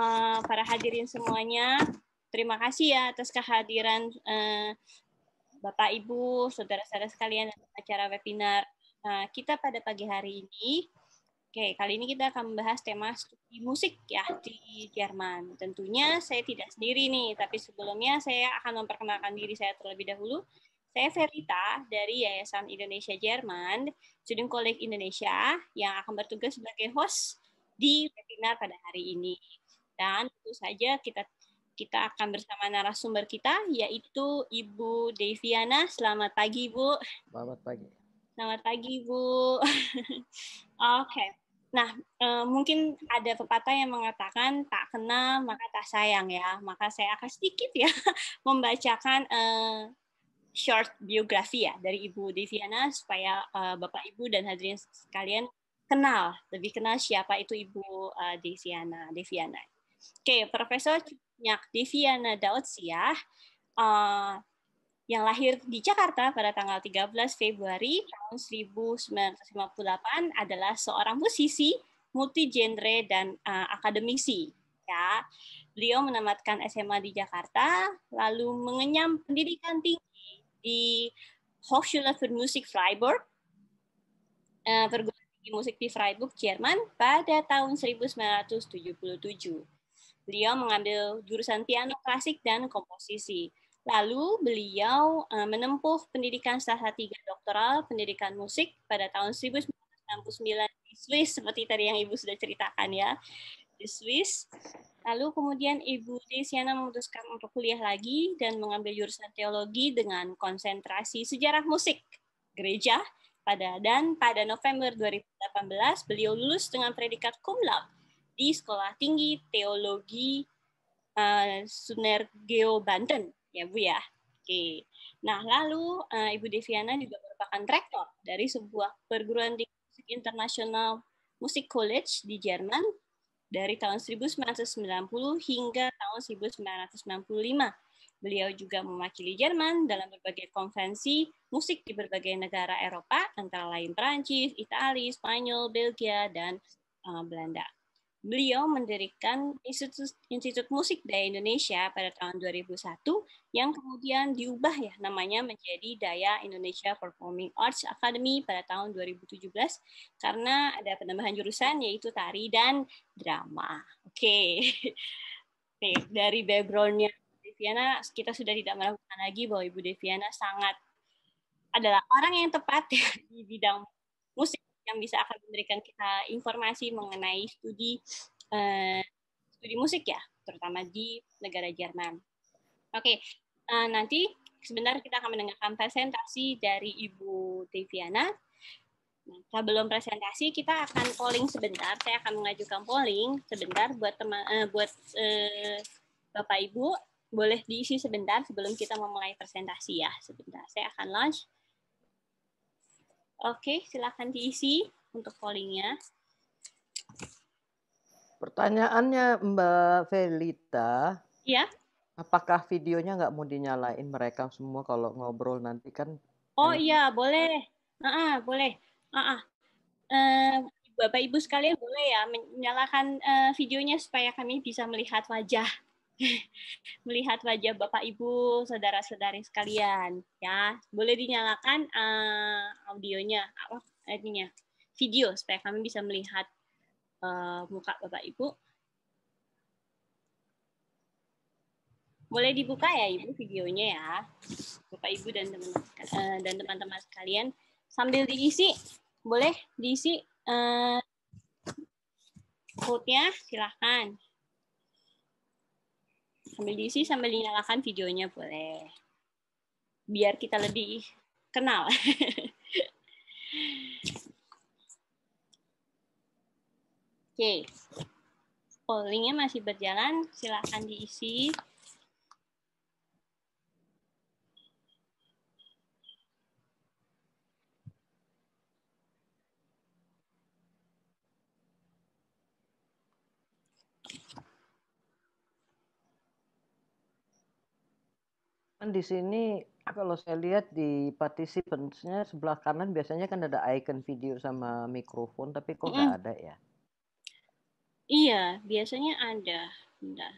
Eh, para hadirin semuanya. Terima kasih ya atas kehadiran uh, Bapak Ibu, saudara-saudara sekalian dalam acara webinar uh, kita pada pagi hari ini. Oke, kali ini kita akan membahas tema studi musik ya di Jerman. Tentunya saya tidak sendiri nih, tapi sebelumnya saya akan memperkenalkan diri saya terlebih dahulu. Saya Verita dari Yayasan Indonesia Jerman, Student College Indonesia yang akan bertugas sebagai host di webinar pada hari ini. Dan tentu saja kita kita akan bersama narasumber kita yaitu Ibu Deviana. Selamat pagi, Bu. Selamat pagi. Selamat pagi, Bu. Oke. okay. Nah, eh, mungkin ada pepatah yang mengatakan tak kenal maka tak sayang ya. Maka saya akan sedikit ya membacakan e, short biografi ya dari Ibu Deviana supaya uh, Bapak Ibu dan hadirin sekalian kenal lebih kenal siapa itu Ibu uh, Deviana Deviana. Oke, Profesor Cunyak Deviana Daud eh, yang lahir di Jakarta pada tanggal 13 Februari tahun 1958 adalah seorang musisi multi genre dan uh, akademisi ya. Beliau menamatkan SMA di Jakarta lalu mengenyam pendidikan tinggi di Hochschule für Musik Freiburg uh, perguruan tinggi musik di Freiburg, Jerman pada tahun 1977 Beliau mengambil jurusan piano klasik dan komposisi. Lalu beliau eh, menempuh pendidikan sarjana, tiga doktoral pendidikan musik pada tahun 1969 di Swiss seperti tadi yang Ibu sudah ceritakan ya di Swiss. Lalu kemudian Ibu Desiana memutuskan untuk kuliah lagi dan mengambil jurusan teologi dengan konsentrasi sejarah musik gereja pada dan pada November 2018 beliau lulus dengan predikat cum laude di Sekolah Tinggi Teologi uh, Sunergeo Banten ya Bu ya. Oke. Nah, lalu uh, Ibu Deviana juga merupakan rektor dari sebuah perguruan di musik internasional Musik College di Jerman dari tahun 1990 hingga tahun 1995. Beliau juga mewakili Jerman dalam berbagai konvensi musik di berbagai negara Eropa, antara lain Perancis, Italia, Spanyol, Belgia, dan uh, Belanda. Beliau mendirikan Institut, Institut Musik Daya Indonesia pada tahun 2001 yang kemudian diubah ya namanya menjadi Daya Indonesia Performing Arts Academy pada tahun 2017 karena ada penambahan jurusan yaitu tari dan drama. Oke. Okay. dari backgroundnya Deviana kita sudah tidak melakukan lagi bahwa Ibu Deviana sangat adalah orang yang tepat di bidang musik yang bisa akan memberikan kita informasi mengenai studi uh, studi musik ya, terutama di negara Jerman. Oke, okay. uh, eh, nanti sebentar kita akan mendengarkan presentasi dari Ibu Deviana. Nah, belum presentasi kita akan polling sebentar. Saya akan mengajukan polling sebentar buat teman uh, eh, buat uh, Bapak Ibu boleh diisi sebentar sebelum kita memulai presentasi ya. Sebentar, saya akan launch. Oke, silakan diisi untuk pollingnya. Pertanyaannya Mbak Felita. Iya. Apakah videonya nggak mau dinyalain mereka semua kalau ngobrol nanti kan? Oh iya, boleh. Ah, uh boleh. Ah, uh uh, Bapak Ibu sekalian boleh ya menyalakan uh, videonya supaya kami bisa melihat wajah melihat wajah Bapak Ibu, saudara-saudari sekalian, ya. Boleh dinyalakan uh, audionya, apa artinya? Eh, video supaya kami bisa melihat uh, muka Bapak Ibu. Boleh dibuka ya Ibu videonya ya. Bapak Ibu dan teman uh, dan teman-teman sekalian sambil diisi boleh diisi uh, quote-nya silahkan sambil diisi sambil dinyalakan videonya boleh biar kita lebih kenal oke okay. pollingnya masih berjalan silahkan diisi Kan di sini kalau saya lihat di participants sebelah kanan biasanya kan ada icon video sama mikrofon, tapi kok nggak mm -hmm. ada ya? Iya, biasanya ada. Bentar.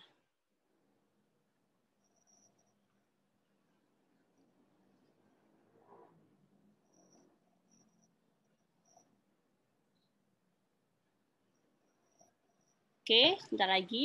Oke, sebentar lagi.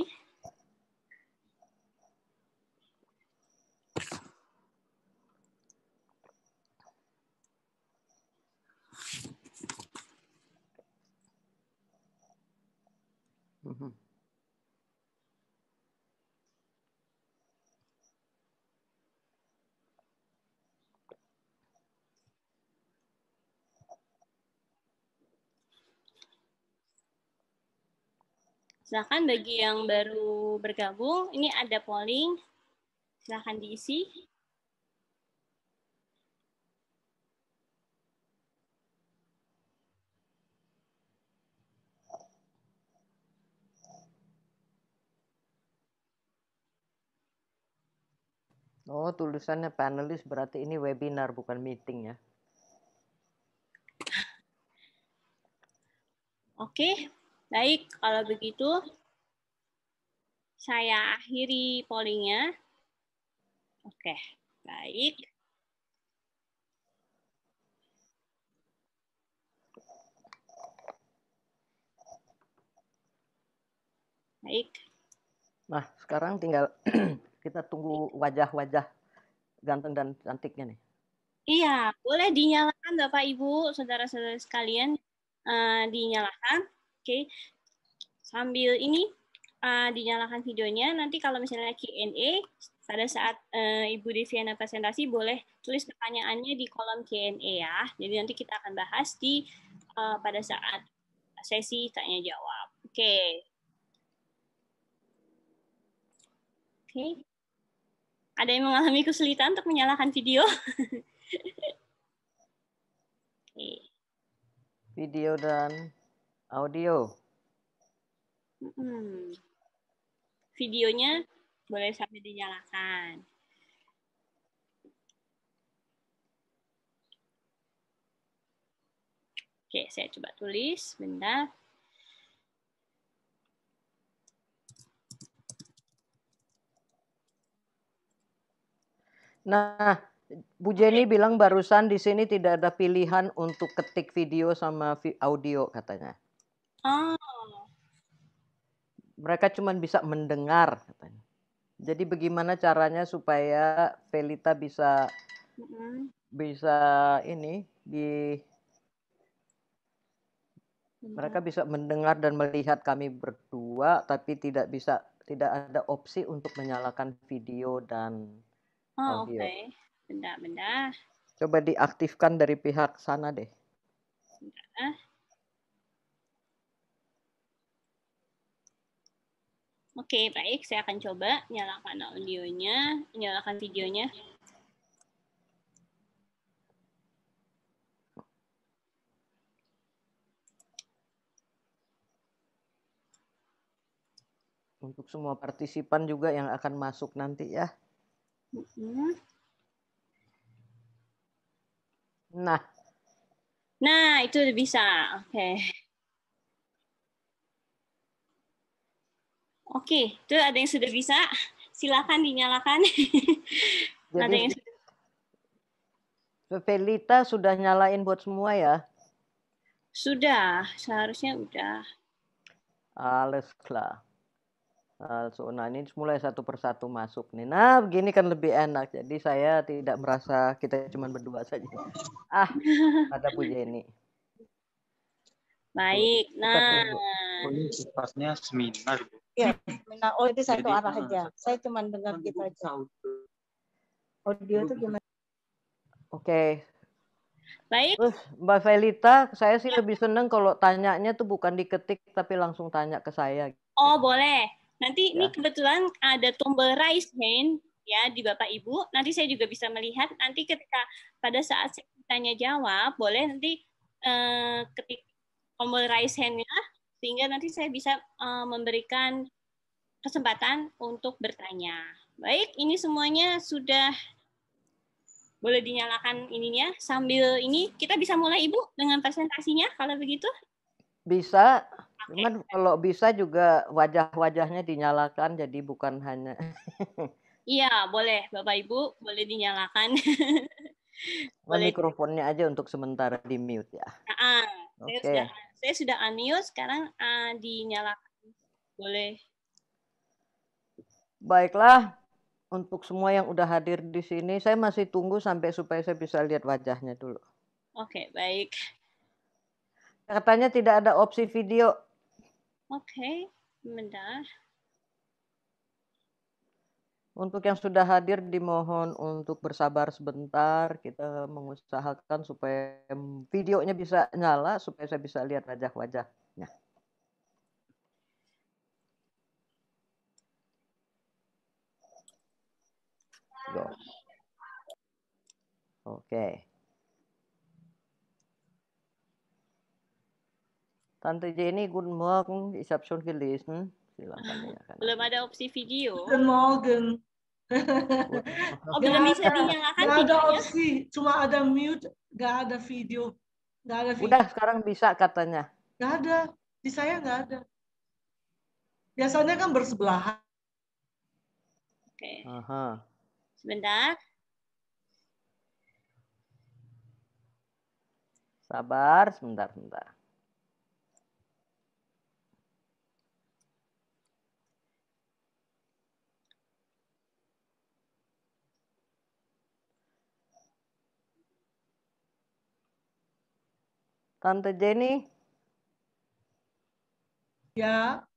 Silahkan bagi yang baru bergabung, ini ada polling. Silahkan diisi. Oh, tulisannya panelis berarti ini webinar bukan meeting ya. Oke, Baik, kalau begitu saya akhiri pollingnya. Oke, baik. Baik. Nah, sekarang tinggal kita tunggu wajah-wajah ganteng dan cantiknya nih. Iya, boleh dinyalakan Bapak Ibu, saudara-saudara sekalian, uh, dinyalakan. Oke, sambil ini uh, dinyalakan videonya, nanti kalau misalnya Q&A, pada saat uh, Ibu Deviana presentasi boleh tulis pertanyaannya di kolom Q&A ya. Jadi nanti kita akan bahas di uh, pada saat sesi tanya jawab. Oke. Okay. Oke. Okay. Ada yang mengalami kesulitan untuk menyalakan video? Oke. Video dan audio. Hmm. Videonya boleh sampai dinyalakan. Oke, saya coba tulis. Bentar. Nah, Bu Jenny bilang barusan di sini tidak ada pilihan untuk ketik video sama audio katanya. Oh. Mereka cuma bisa mendengar katanya. Jadi bagaimana caranya supaya Felita bisa mm-hmm. bisa ini di mereka bisa mendengar dan melihat kami berdua tapi tidak bisa tidak ada opsi untuk menyalakan video dan oh, audio. Oke. Okay. Benda-benda. Coba diaktifkan dari pihak sana deh. Ah. Oke, baik. Saya akan coba nyalakan audionya, nyalakan videonya. Untuk semua partisipan juga yang akan masuk nanti ya. Nah. Nah, itu bisa. Oke. Okay. Oke, itu ada yang sudah bisa. Silakan dinyalakan. Jadi, ada yang sudah. Felita sudah nyalain buat semua ya? Sudah, seharusnya udah. Alles ah, klar. So, nah ah, ini mulai satu persatu masuk nih. Nah begini kan lebih enak. Jadi saya tidak merasa kita cuma berdua saja. Ah, ada Bu Jenny. Baik, nah. Ini sifatnya seminar. Bu ya oh itu satu Jadi, arah aja saya cuma dengar gitu aja audio itu gimana oke okay. Baik. Terus Mbak Felita, saya sih ya. lebih seneng kalau tanyanya tuh bukan diketik tapi langsung tanya ke saya. Oh boleh. Nanti ya. ini kebetulan ada tombol raise hand ya di Bapak Ibu. Nanti saya juga bisa melihat. Nanti ketika pada saat saya tanya jawab, boleh nanti uh, ketik tombol raise handnya sehingga nanti saya bisa uh, memberikan kesempatan untuk bertanya. Baik, ini semuanya sudah boleh dinyalakan ininya sambil ini kita bisa mulai Ibu dengan presentasinya kalau begitu? Bisa. Okay. Cuman kalau bisa juga wajah-wajahnya dinyalakan jadi bukan hanya Iya, boleh Bapak Ibu, boleh dinyalakan. Mikrofonnya aja untuk sementara di mute ya. Nah, okay. saya sudah saya sudah unmute sekarang uh, dinyalakan. Boleh. Baiklah, untuk semua yang udah hadir di sini, saya masih tunggu sampai supaya saya bisa lihat wajahnya dulu. Oke, okay, baik. Katanya tidak ada opsi video. Oke, okay, bentar. Untuk yang sudah hadir dimohon untuk bersabar sebentar. Kita mengusahakan supaya videonya bisa nyala supaya saya bisa lihat wajah-wajahnya. Oke. Tante Jenny, good morning. Ich habe hmm? silakan kan. Belum ada opsi video. Morgen. oh, belum bisa dinyalakan Gak ada opsi, cuma ada mute, gak ada video. Gak ada video. Udah sekarang bisa katanya. Gak ada, di saya gak ada. Biasanya kan bersebelahan. Oke. Okay. Sebentar. Sabar, sebentar, sebentar. Tante Jenny? Ja.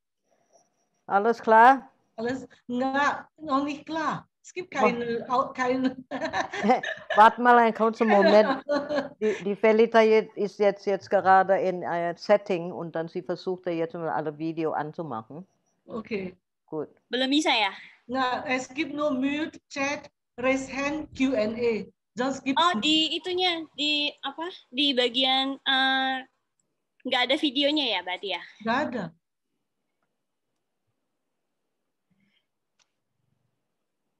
Alles klar? Alles, na, noch nicht klar. Es gibt keine. Oh. keine Warte mal einen kurzen Moment. Die, die Felita ist jetzt, jetzt gerade in einem Setting und dann sie versucht ja jetzt mal alle Video anzumachen. Okay. Gut. Belum bisa ya? Na, es gibt nur Mute, Chat, Raise Hand, Q&A. John Skip. Oh, di itunya, di apa? Di bagian eh, nggak uh, ada videonya ya berarti ya? Nggak ada.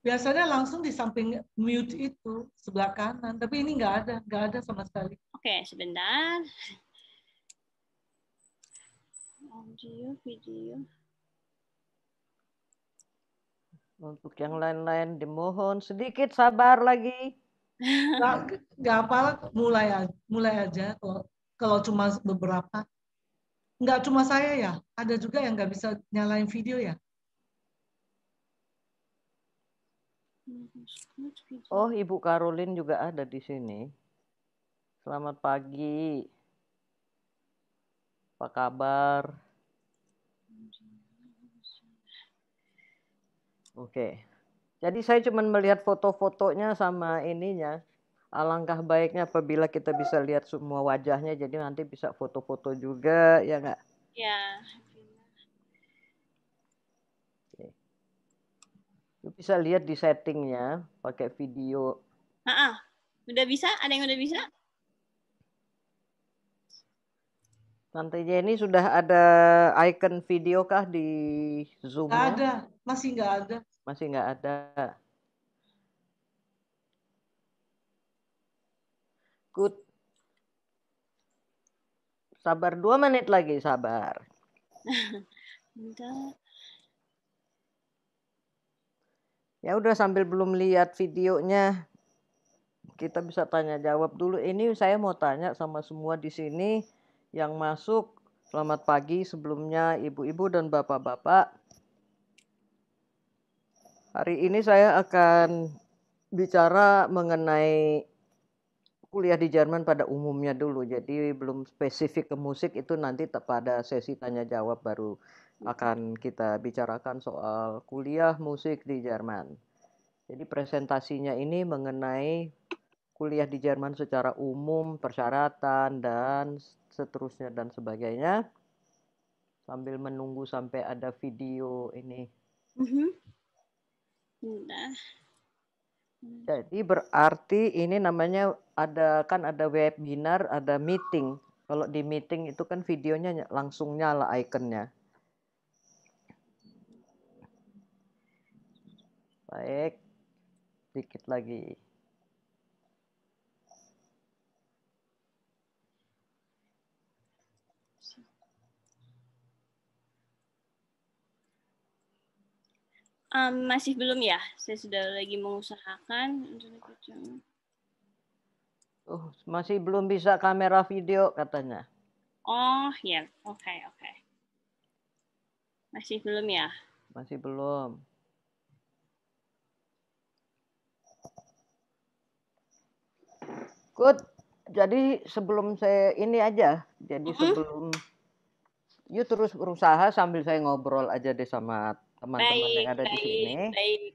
Biasanya langsung di samping mute itu sebelah kanan, tapi ini nggak ada, nggak ada sama sekali. Oke, okay, sebentar. Audio, video. Untuk yang lain-lain dimohon sedikit sabar lagi nggak nggak apa mulai mulai aja kalau kalau cuma beberapa nggak cuma saya ya ada juga yang nggak bisa nyalain video ya oh ibu Karolin juga ada di sini selamat pagi apa kabar oke okay. Jadi saya cuma melihat foto-fotonya sama ininya. Alangkah baiknya apabila kita bisa lihat semua wajahnya, jadi nanti bisa foto-foto juga, ya nggak? Ya. Oke. bisa lihat di settingnya pakai video. Ah, udah bisa? Ada yang udah bisa? Tante Jenny sudah ada icon video kah di Zoom? ada, masih nggak ada. Masih nggak ada. Good. Sabar dua menit lagi, sabar. Ya udah sambil belum lihat videonya, kita bisa tanya jawab dulu. Ini saya mau tanya sama semua di sini yang masuk. Selamat pagi sebelumnya ibu-ibu dan bapak-bapak. Hari ini saya akan bicara mengenai kuliah di Jerman pada umumnya dulu. Jadi belum spesifik ke musik itu nanti pada sesi tanya jawab baru akan kita bicarakan soal kuliah musik di Jerman. Jadi presentasinya ini mengenai kuliah di Jerman secara umum, persyaratan dan seterusnya dan sebagainya. Sambil menunggu sampai ada video ini. Mm -hmm. Hmm. Jadi berarti ini namanya ada kan ada webinar, ada meeting. Kalau di meeting itu kan videonya langsung nyala ikonnya. Baik. sedikit lagi. Um, masih belum ya. Saya sudah lagi mengusahakan. Oh, masih belum bisa kamera video katanya. Oh, ya. Oke, okay, oke. Okay. Masih belum ya? Masih belum. Good. Jadi sebelum saya ini aja, jadi mm -hmm. sebelum you terus berusaha sambil saya ngobrol aja deh sama teman-teman yang ada baik, di sini. Baik.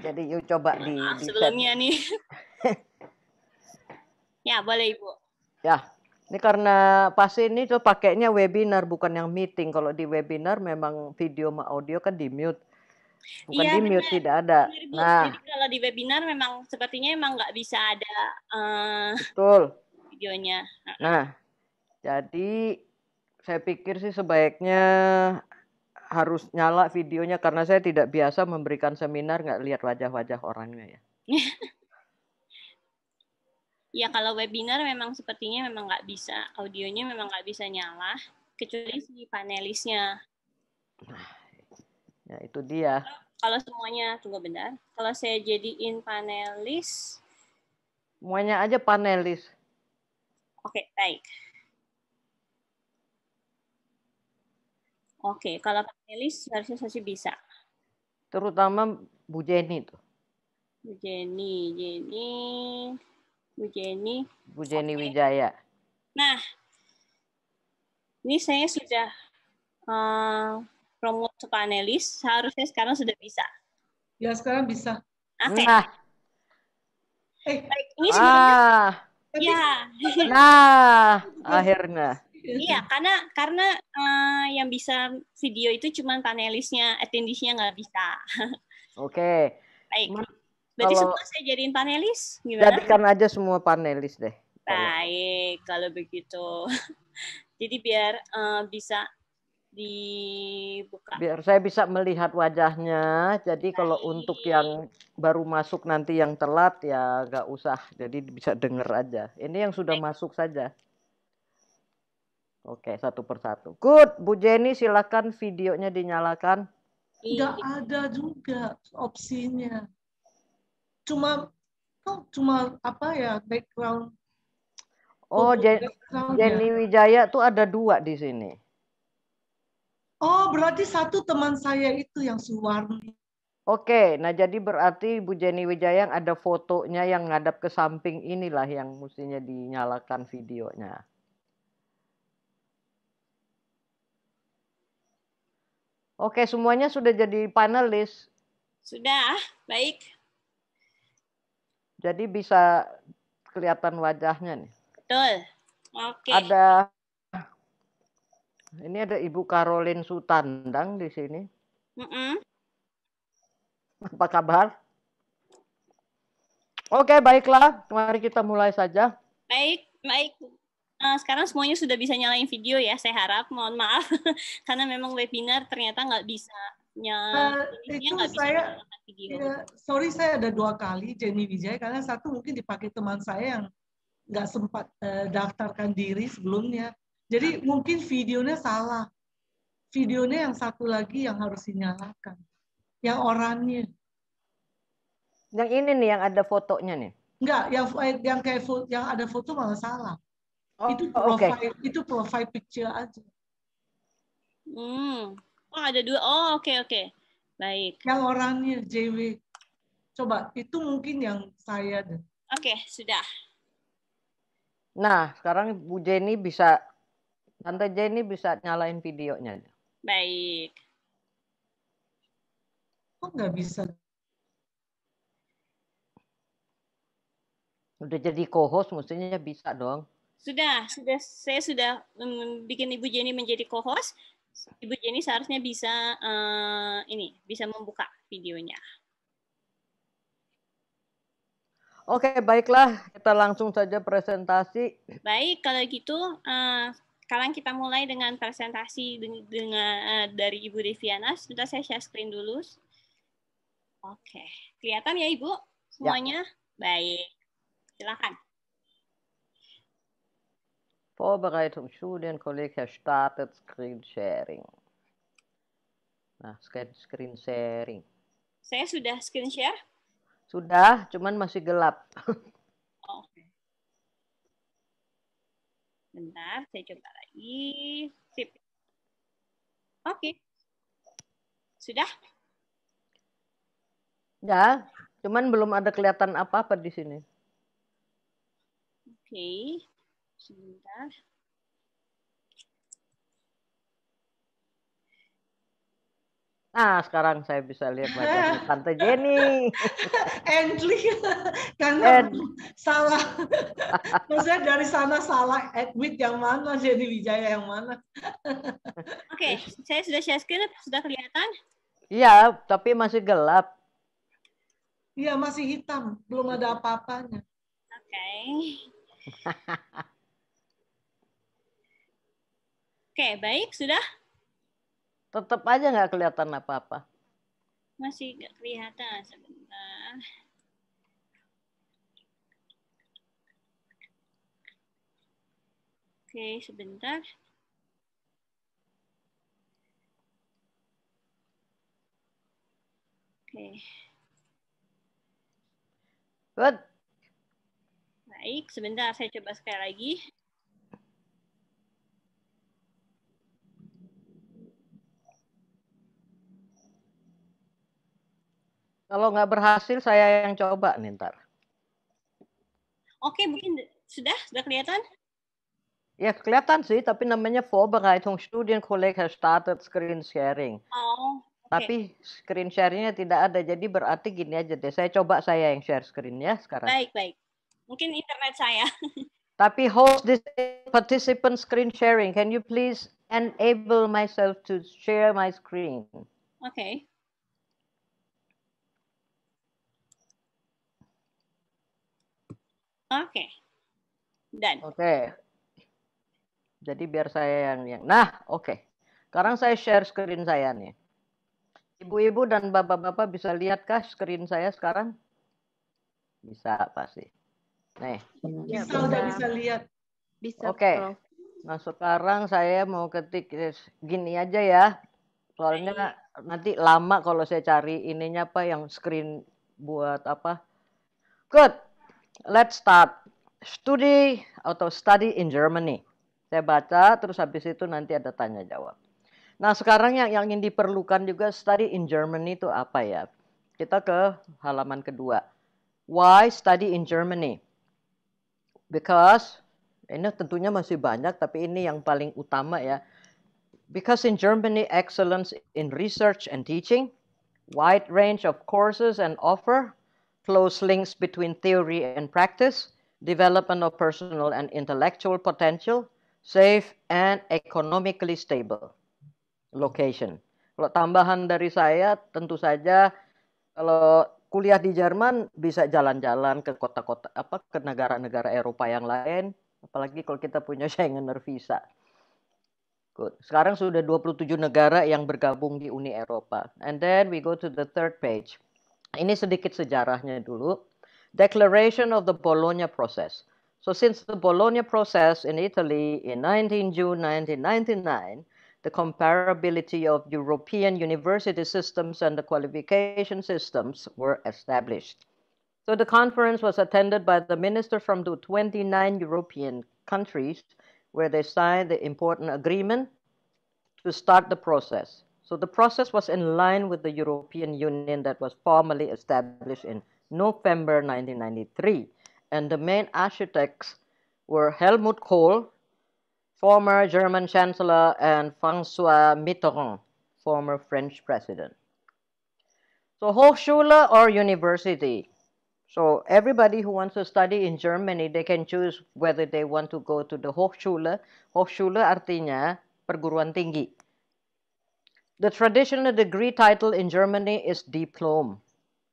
Jadi yuk coba di, ah, di sebelumnya nih. ya boleh ibu. Ya, ini karena pas ini tuh pakainya webinar bukan yang meeting. Kalau di webinar memang video sama audio kan di mute. Bukan iya, di mute benar. tidak ada. Benar, nah, Jadi kalau di webinar memang sepertinya emang nggak bisa ada uh, betul videonya. Nah, jadi saya pikir sih sebaiknya harus nyala videonya karena saya tidak biasa memberikan seminar nggak lihat wajah-wajah orangnya ya. ya kalau webinar memang sepertinya memang nggak bisa audionya memang nggak bisa nyala kecuali si panelisnya. ya itu dia. Kalau, kalau semuanya tunggu benar, kalau saya jadiin panelis, semuanya aja panelis. Oke, okay, baik. Oke, kalau panelis harusnya masih bisa. Terutama Bu Jenny itu. Bu Jenny, Jenny, Bu Jenny. Bu Jenny okay. Wijaya. Nah, ini saya sudah uh, promote panelis, harusnya sekarang sudah bisa. Ya, sekarang bisa. Oke. Okay. Nah. Eh, ini sebenarnya ah. Ya. Nah, akhirnya iya karena karena uh, yang bisa video itu cuma panelisnya attendisnya nggak bisa oke okay. baik berarti kalau semua saya jadiin panelis gimana jadikan aja semua panelis deh baik kalau begitu jadi biar uh, bisa dibuka. Biar saya bisa melihat wajahnya. Jadi Baik. kalau untuk yang baru masuk nanti yang telat ya nggak usah. Jadi bisa dengar aja. Ini yang sudah Baik. masuk saja. Oke, satu persatu. Good, Bu Jenny silakan videonya dinyalakan. Enggak iya. ada juga opsinya. Cuma oh, cuma apa ya background Oh, Jen Jenny Wijaya tuh ada dua di sini. Oh, berarti satu teman saya itu yang Suwarni. Oke, nah jadi berarti Bu Jenny Wijaya yang ada fotonya yang ngadap ke samping inilah yang mestinya dinyalakan videonya. Oke, semuanya sudah jadi panelis. Sudah, ah, baik. Jadi bisa kelihatan wajahnya nih. Betul. Oke. Ada ini ada Ibu Karolin Sutandang di sini. Mm -mm. Apa kabar? Oke, baiklah. Mari kita mulai saja. Baik, baik. Nah, sekarang semuanya sudah bisa nyalain video ya saya harap mohon maaf karena memang webinar ternyata nggak bisa eh, nyala uh, video. Ya, sorry saya ada dua kali Jenny Wijaya karena satu mungkin dipakai teman saya yang nggak sempat uh, daftarkan diri sebelumnya jadi ah. mungkin videonya salah videonya yang satu lagi yang harus dinyalakan yang orangnya yang ini nih yang ada fotonya nih Enggak, yang yang kayak yang ada foto malah salah Oh, itu oh, profile okay. itu profile picture aja. Hmm. Oh, ada dua. Oh, oke okay, oke. Okay. Baik. Kalau orangnya JW. Coba itu mungkin yang saya Oke, okay, sudah. Nah, sekarang Bu Jenny bisa Tante Jenny bisa nyalain videonya. Baik. Kok nggak bisa? Udah jadi co-host mestinya bisa dong. Sudah, sudah saya sudah bikin Ibu Jenny menjadi co-host. Ibu Jenny seharusnya bisa uh, ini, bisa membuka videonya. Oke, baiklah, kita langsung saja presentasi. Baik, kalau gitu uh, sekarang kita mulai dengan presentasi dengan uh, dari Ibu Deviana. sudah saya share screen dulu. Oke, kelihatan ya Ibu ya. semuanya? Ya. Baik. Silakan. Vorbereitung Studienkolleg startet Screen-Sharing. Nah, screen sharing. Saya sudah screen share? Sudah, cuman masih gelap. Oh, Oke. Okay. Bentar, saya coba lagi. Sip. Oke. Okay. Sudah? Ya, cuman belum ada kelihatan apa-apa di sini. Oke. Okay. Sebentar. Nah, sekarang saya bisa lihat wajah Tante Jenny. Endlich, karena salah. Maksudnya dari sana salah Edwin yang mana, Jenny Wijaya yang mana. Oke, okay, saya sudah share screen, sudah kelihatan? Iya, tapi masih gelap. Iya, masih hitam, belum ada apa-apanya. Oke. Okay. Oke, baik. Sudah? Tetap aja nggak kelihatan apa-apa. Masih nggak kelihatan. Sebentar. Oke, sebentar. Oke. Good. Baik, sebentar saya coba sekali lagi. Kalau nggak berhasil saya yang coba nih ntar. Oke, mungkin sudah sudah kelihatan? Ya kelihatan sih, tapi namanya studien has started screen sharing. Oh, okay. Tapi screen sharingnya tidak ada, jadi berarti gini aja deh. Saya coba saya yang share screen ya sekarang. Baik, baik. Mungkin internet saya. tapi host this participant screen sharing. Can you please enable myself to share my screen? Oke. Okay. Oke. Dan. Oke. Jadi biar saya yang yang. Nah, oke. Okay. Sekarang saya share screen saya nih. Ibu-ibu dan bapak-bapak bisa lihatkah screen saya sekarang? Bisa pasti. Nih. Bisa, iya, bisa. udah bisa lihat. Bisa. Oke. Okay. Nah, sekarang saya mau ketik eh, gini aja ya. Soalnya nanti lama kalau saya cari ininya apa yang screen buat apa. Good let's start study atau study in Germany. Saya baca terus habis itu nanti ada tanya jawab. Nah, sekarang yang yang ingin diperlukan juga study in Germany itu apa ya? Kita ke halaman kedua. Why study in Germany? Because ini tentunya masih banyak tapi ini yang paling utama ya. Because in Germany excellence in research and teaching, wide range of courses and offer close links between theory and practice, development of personal and intellectual potential, safe and economically stable location. Kalau tambahan dari saya, tentu saja kalau kuliah di Jerman bisa jalan-jalan ke kota-kota apa ke negara-negara Eropa yang lain, apalagi kalau kita punya Schengener visa. Good. Sekarang sudah 27 negara yang bergabung di Uni Eropa. And then we go to the third page. ini sedikit sejarahnya dulu. Declaration of the Bologna Process. So since the Bologna process in Italy in 19 June 1999, the comparability of European university systems and the qualification systems were established. So the conference was attended by the ministers from the 29 European countries where they signed the important agreement to start the process. So the process was in line with the European Union that was formally established in November 1993. And the main architects were Helmut Kohl, former German Chancellor, and Francois Mitterrand, former French President. So Hochschule or university. So everybody who wants to study in Germany, they can choose whether they want to go to the Hochschule. Hochschule artinya perguruan tinggi. The traditional degree title in Germany is Diplom,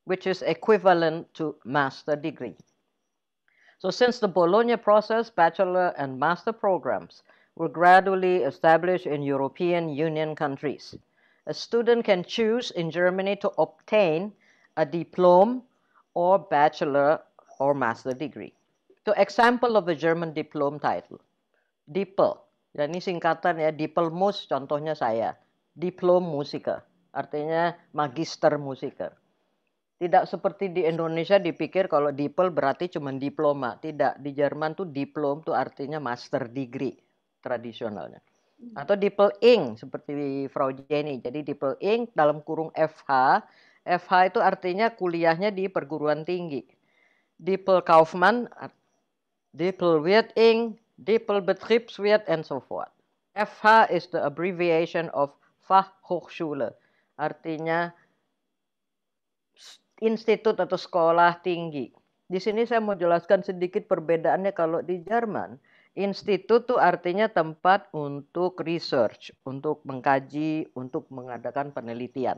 which is equivalent to master degree. So since the Bologna process, bachelor and master programs were gradually established in European Union countries, a student can choose in Germany to obtain a diploma or bachelor or master degree. So example of a German diploma title, DIPL. Dan ini singkatan ya, DIPLMUS contohnya saya. diplom musika, artinya magister musika. Tidak seperti di Indonesia dipikir kalau dipel berarti cuma diploma. Tidak, di Jerman tuh diplom tuh artinya master degree tradisionalnya. Hmm. Atau dipel ing seperti Frau Jenny. Jadi dipel ing dalam kurung FH. FH itu artinya kuliahnya di perguruan tinggi. Dipel Kaufmann, dipel Wirt ing, dipel Betriebswirt, and so forth. FH is the abbreviation of Fachhochschule, artinya institut atau sekolah tinggi. Di sini saya mau jelaskan sedikit perbedaannya kalau di Jerman. Institut itu artinya tempat untuk research, untuk mengkaji, untuk mengadakan penelitian.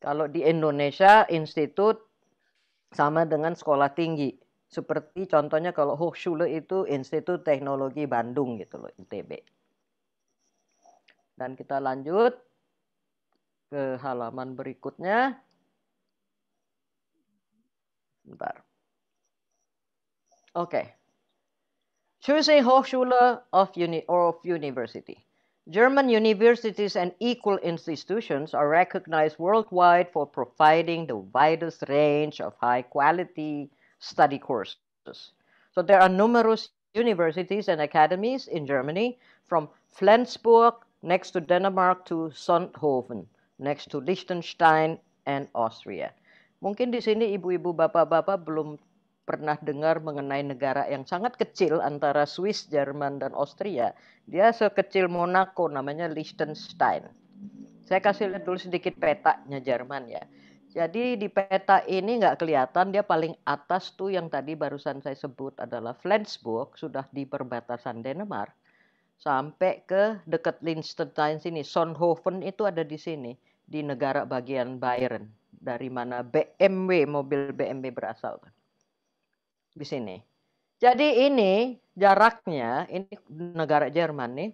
Kalau di Indonesia, institut sama dengan sekolah tinggi. Seperti contohnya kalau Hochschule itu Institut Teknologi Bandung gitu loh, ITB. Dan kita lanjut ke halaman berikutnya. Bentar. Oke. Okay. Choosing Hochschule of, uni of University. German universities and equal institutions are recognized worldwide for providing the widest range of high quality study courses. So there are numerous universities and academies in Germany, from Flensburg next to Denmark to Sonthoven, next to Liechtenstein and Austria. Mungkin di sini ibu-ibu bapak-bapak belum pernah dengar mengenai negara yang sangat kecil antara Swiss, Jerman, dan Austria. Dia sekecil Monaco, namanya Liechtenstein. Saya kasih lihat dulu sedikit petanya Jerman ya. Jadi di peta ini nggak kelihatan, dia paling atas tuh yang tadi barusan saya sebut adalah Flensburg, sudah di perbatasan Denmark sampai ke dekat Liechtenstein sini. Sonhoven itu ada di sini di negara bagian Bayern dari mana BMW mobil BMW berasal kan. Di sini. Jadi ini jaraknya ini negara Jerman nih.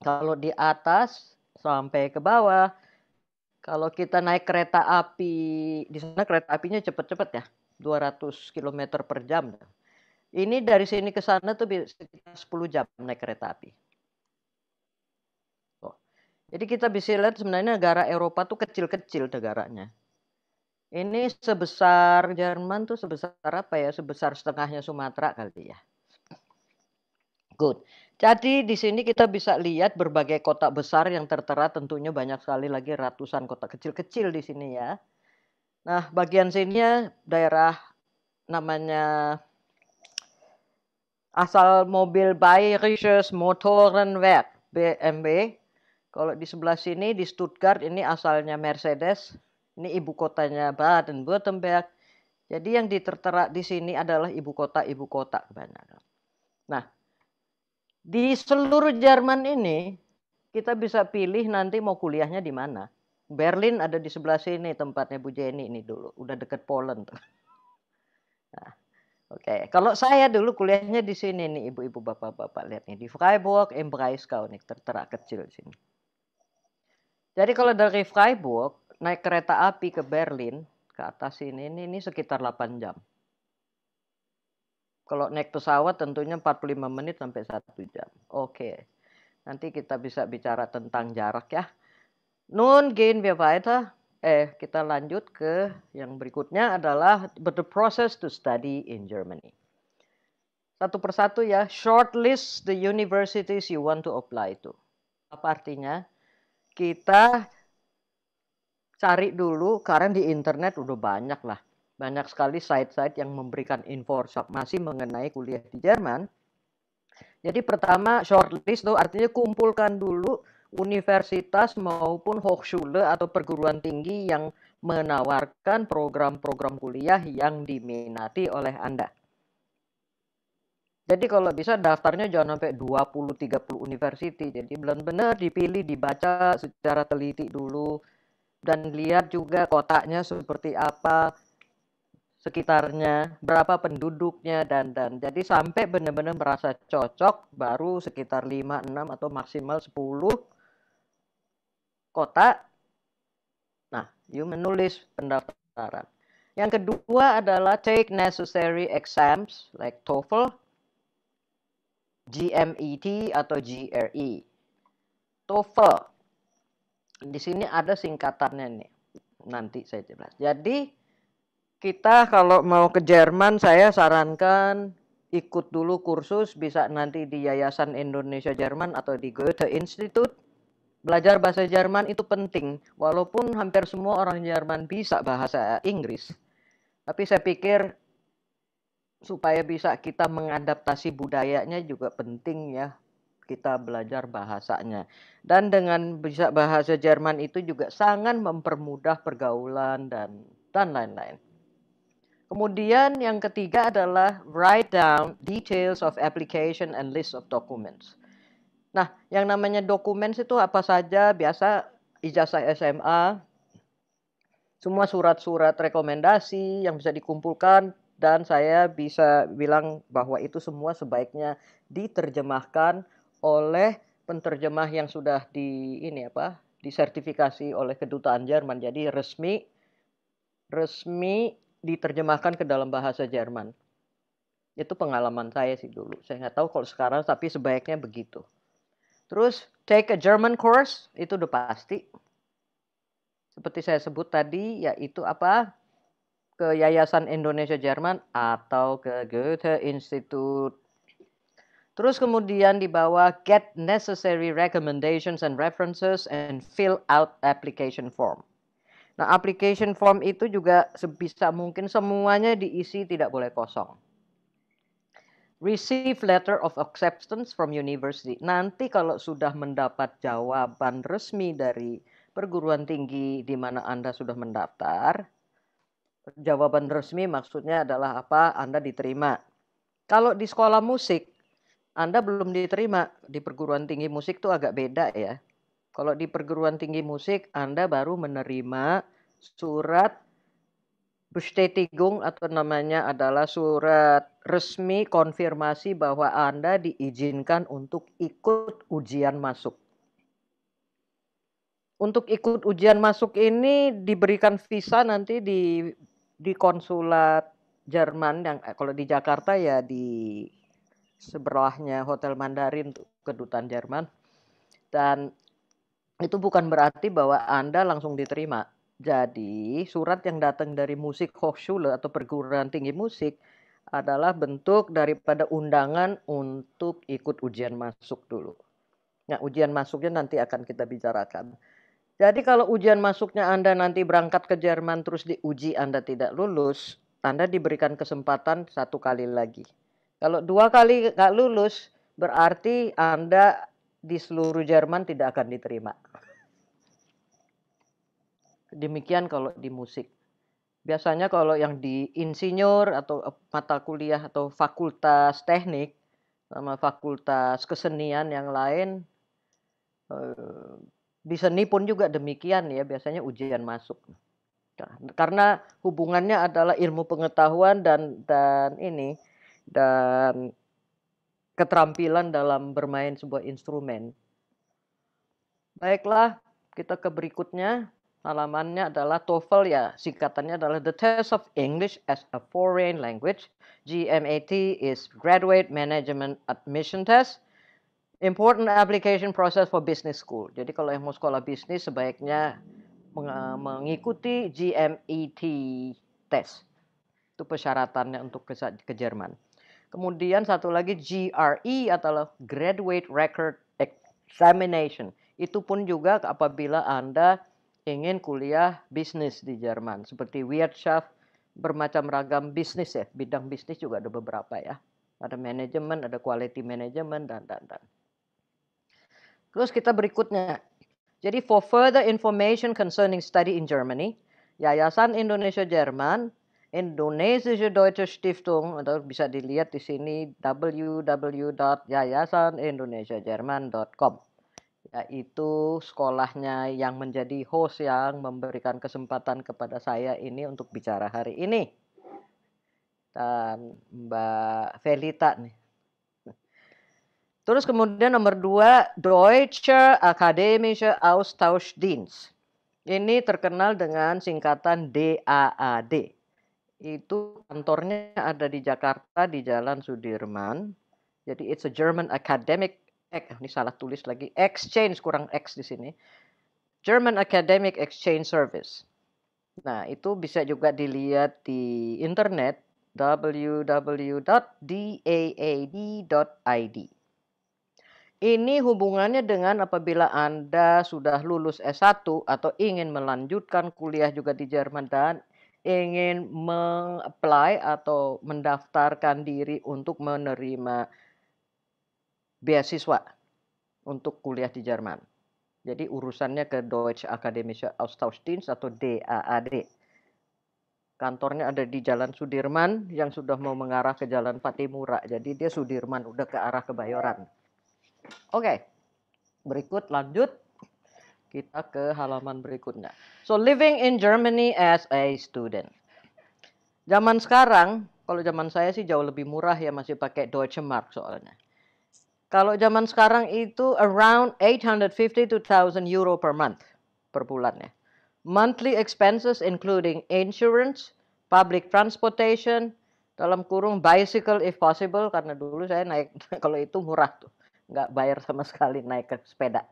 Kalau di atas sampai ke bawah. Kalau kita naik kereta api, di sana kereta apinya cepat-cepat ya, 200 km per jam. Ini dari sini ke sana tuh sekitar 10 jam naik kereta api. Jadi kita bisa lihat sebenarnya negara Eropa tuh kecil-kecil negaranya. Ini sebesar Jerman tuh sebesar apa ya? Sebesar setengahnya Sumatera kali ya. Good. Jadi di sini kita bisa lihat berbagai kota besar yang tertera tentunya banyak sekali lagi ratusan kota kecil-kecil di sini ya. Nah, bagian sini ya daerah namanya asal mobil Bayerisches Motorenwerk BMB kalau di sebelah sini di Stuttgart ini asalnya Mercedes, ini ibu kotanya Baden-Württemberg. Jadi yang ditertera di sini adalah ibu kota-ibu kota kebanyakan. Nah, di seluruh Jerman ini kita bisa pilih nanti mau kuliahnya di mana. Berlin ada di sebelah sini tempatnya Bu Jenny ini dulu, udah deket Poland Nah, Oke, okay. kalau saya dulu kuliahnya di sini nih ibu-ibu bapak-bapak lihat nih di Freiburg, Embraiskau nih tertera kecil di sini. Jadi kalau dari Freiburg naik kereta api ke Berlin ke atas ini ini, ini sekitar 8 jam. Kalau naik pesawat tentunya 45 menit sampai 1 jam. Oke. Nanti kita bisa bicara tentang jarak ya. Nun gehen wir weiter. Eh, kita lanjut ke yang berikutnya adalah but the process to study in Germany. Satu persatu ya, shortlist the universities you want to apply to. Apa artinya? kita cari dulu karena di internet udah banyak lah banyak sekali site-site yang memberikan informasi mengenai kuliah di Jerman. Jadi pertama shortlist tuh artinya kumpulkan dulu universitas maupun hochschule atau perguruan tinggi yang menawarkan program-program kuliah yang diminati oleh Anda. Jadi kalau bisa daftarnya jangan sampai 20-30 university. Jadi benar-benar dipilih, dibaca secara teliti dulu. Dan lihat juga kotanya seperti apa, sekitarnya, berapa penduduknya dan dan. Jadi sampai benar-benar merasa cocok baru sekitar 5, 6 atau maksimal 10 kota. Nah, you menulis pendaftaran. Yang kedua adalah take necessary exams like TOEFL GMET atau GRE. TOEFL. Di sini ada singkatannya nih. Nanti saya jelas. Jadi kita kalau mau ke Jerman saya sarankan ikut dulu kursus bisa nanti di Yayasan Indonesia Jerman atau di Goethe Institute. Belajar bahasa Jerman itu penting, walaupun hampir semua orang Jerman bisa bahasa Inggris. Tapi saya pikir supaya bisa kita mengadaptasi budayanya juga penting ya kita belajar bahasanya. Dan dengan bisa bahasa Jerman itu juga sangat mempermudah pergaulan dan dan lain-lain. Kemudian yang ketiga adalah write down details of application and list of documents. Nah, yang namanya dokumen itu apa saja? Biasa ijazah SMA, semua surat-surat rekomendasi yang bisa dikumpulkan, dan saya bisa bilang bahwa itu semua sebaiknya diterjemahkan oleh penterjemah yang sudah di ini apa disertifikasi oleh kedutaan Jerman jadi resmi resmi diterjemahkan ke dalam bahasa Jerman itu pengalaman saya sih dulu saya nggak tahu kalau sekarang tapi sebaiknya begitu terus take a German course itu udah pasti seperti saya sebut tadi yaitu apa ke Yayasan Indonesia Jerman atau ke Goethe Institute. Terus kemudian di bawah get necessary recommendations and references and fill out application form. Nah, application form itu juga sebisa mungkin semuanya diisi tidak boleh kosong. Receive letter of acceptance from university. Nanti kalau sudah mendapat jawaban resmi dari perguruan tinggi di mana Anda sudah mendaftar, jawaban resmi maksudnya adalah apa Anda diterima. Kalau di sekolah musik Anda belum diterima di perguruan tinggi musik itu agak beda ya. Kalau di perguruan tinggi musik Anda baru menerima surat Bestetigung atau namanya adalah surat resmi konfirmasi bahwa Anda diizinkan untuk ikut ujian masuk untuk ikut ujian masuk ini diberikan visa nanti di di konsulat Jerman yang eh, kalau di Jakarta ya di sebelahnya Hotel Mandarin kedutaan Jerman dan itu bukan berarti bahwa Anda langsung diterima. Jadi, surat yang datang dari musik Hochschule atau perguruan tinggi musik adalah bentuk daripada undangan untuk ikut ujian masuk dulu. Nah, ujian masuknya nanti akan kita bicarakan. Jadi kalau ujian masuknya Anda nanti berangkat ke Jerman terus diuji Anda tidak lulus, Anda diberikan kesempatan satu kali lagi. Kalau dua kali nggak lulus, berarti Anda di seluruh Jerman tidak akan diterima. Demikian kalau di musik. Biasanya kalau yang di insinyur atau eh, mata kuliah atau fakultas teknik sama fakultas kesenian yang lain eh, di seni pun juga demikian ya, biasanya ujian masuk. Nah, karena hubungannya adalah ilmu pengetahuan dan dan ini dan keterampilan dalam bermain sebuah instrumen. Baiklah, kita ke berikutnya. Halamannya adalah TOEFL ya, singkatannya adalah The Test of English as a Foreign Language. GMAT is Graduate Management Admission Test. Important application process for business school. Jadi kalau yang mau sekolah bisnis sebaiknya eh, mengikuti GMET test. Itu persyaratannya untuk ke, ke Jerman. Kemudian satu lagi GRE atau Graduate Record Examination. Itu pun juga apabila Anda ingin kuliah bisnis di Jerman. Seperti Wirtschaft, bermacam ragam bisnis ya. Bidang bisnis juga ada beberapa ya. Ada manajemen, ada quality management, dan dan dan. Terus kita berikutnya. Jadi for further information concerning study in Germany, Yayasan Indonesia Jerman, Indonesia Deutsche Stiftung, atau bisa dilihat di sini www.yayasanindonesiajerman.com. Yaitu sekolahnya yang menjadi host yang memberikan kesempatan kepada saya ini untuk bicara hari ini. Dan Mbak Felita nih Terus kemudian nomor dua, Deutsche Akademische Austauschdienst. Ini terkenal dengan singkatan DAAD. Itu kantornya ada di Jakarta di Jalan Sudirman. Jadi it's a German academic eh, ini salah tulis lagi exchange kurang X di sini. German Academic Exchange Service. Nah, itu bisa juga dilihat di internet www.daad.id ini hubungannya dengan apabila Anda sudah lulus S1 atau ingin melanjutkan kuliah juga di Jerman dan ingin mengapply atau mendaftarkan diri untuk menerima beasiswa untuk kuliah di Jerman. Jadi urusannya ke Deutsche Akademische Austauschdienst atau DAAD. Kantornya ada di Jalan Sudirman yang sudah mau mengarah ke Jalan Patimura. Jadi dia Sudirman udah ke arah Kebayoran. Oke, berikut lanjut kita ke halaman berikutnya. So living in Germany as a student. Zaman sekarang, kalau zaman saya sih jauh lebih murah ya masih pakai Deutsche Mark soalnya. Kalau zaman sekarang itu around 850 to 1000 euro per month per bulannya. Monthly expenses including insurance, public transportation, dalam kurung bicycle if possible karena dulu saya naik kalau itu murah tuh nggak bayar sama sekali naik ke sepeda.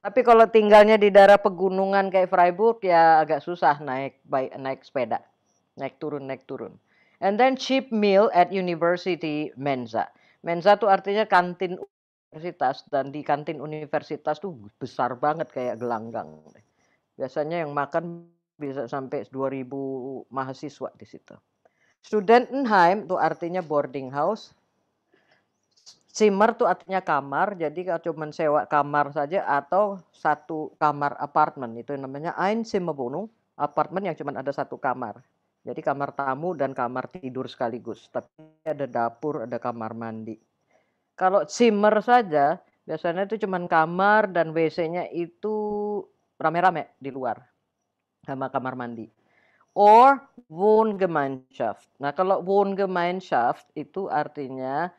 Tapi kalau tinggalnya di daerah pegunungan kayak Freiburg ya agak susah naik baik naik sepeda, naik turun naik turun. And then cheap meal at university mensa. Mensa tuh artinya kantin universitas dan di kantin universitas tuh besar banget kayak gelanggang. Biasanya yang makan bisa sampai 2000 mahasiswa di situ. Studentenheim tuh artinya boarding house Simmer tuh artinya kamar, jadi kalau cuma sewa kamar saja atau satu kamar apartemen itu namanya ein Zimmerwohnung, apartemen yang cuma ada satu kamar. Jadi kamar tamu dan kamar tidur sekaligus, tapi ada dapur, ada kamar mandi. Kalau simmer saja biasanya itu cuma kamar dan WC-nya itu rame-rame di luar sama kamar mandi. Or Wohngemeinschaft. Nah, kalau Wohngemeinschaft itu artinya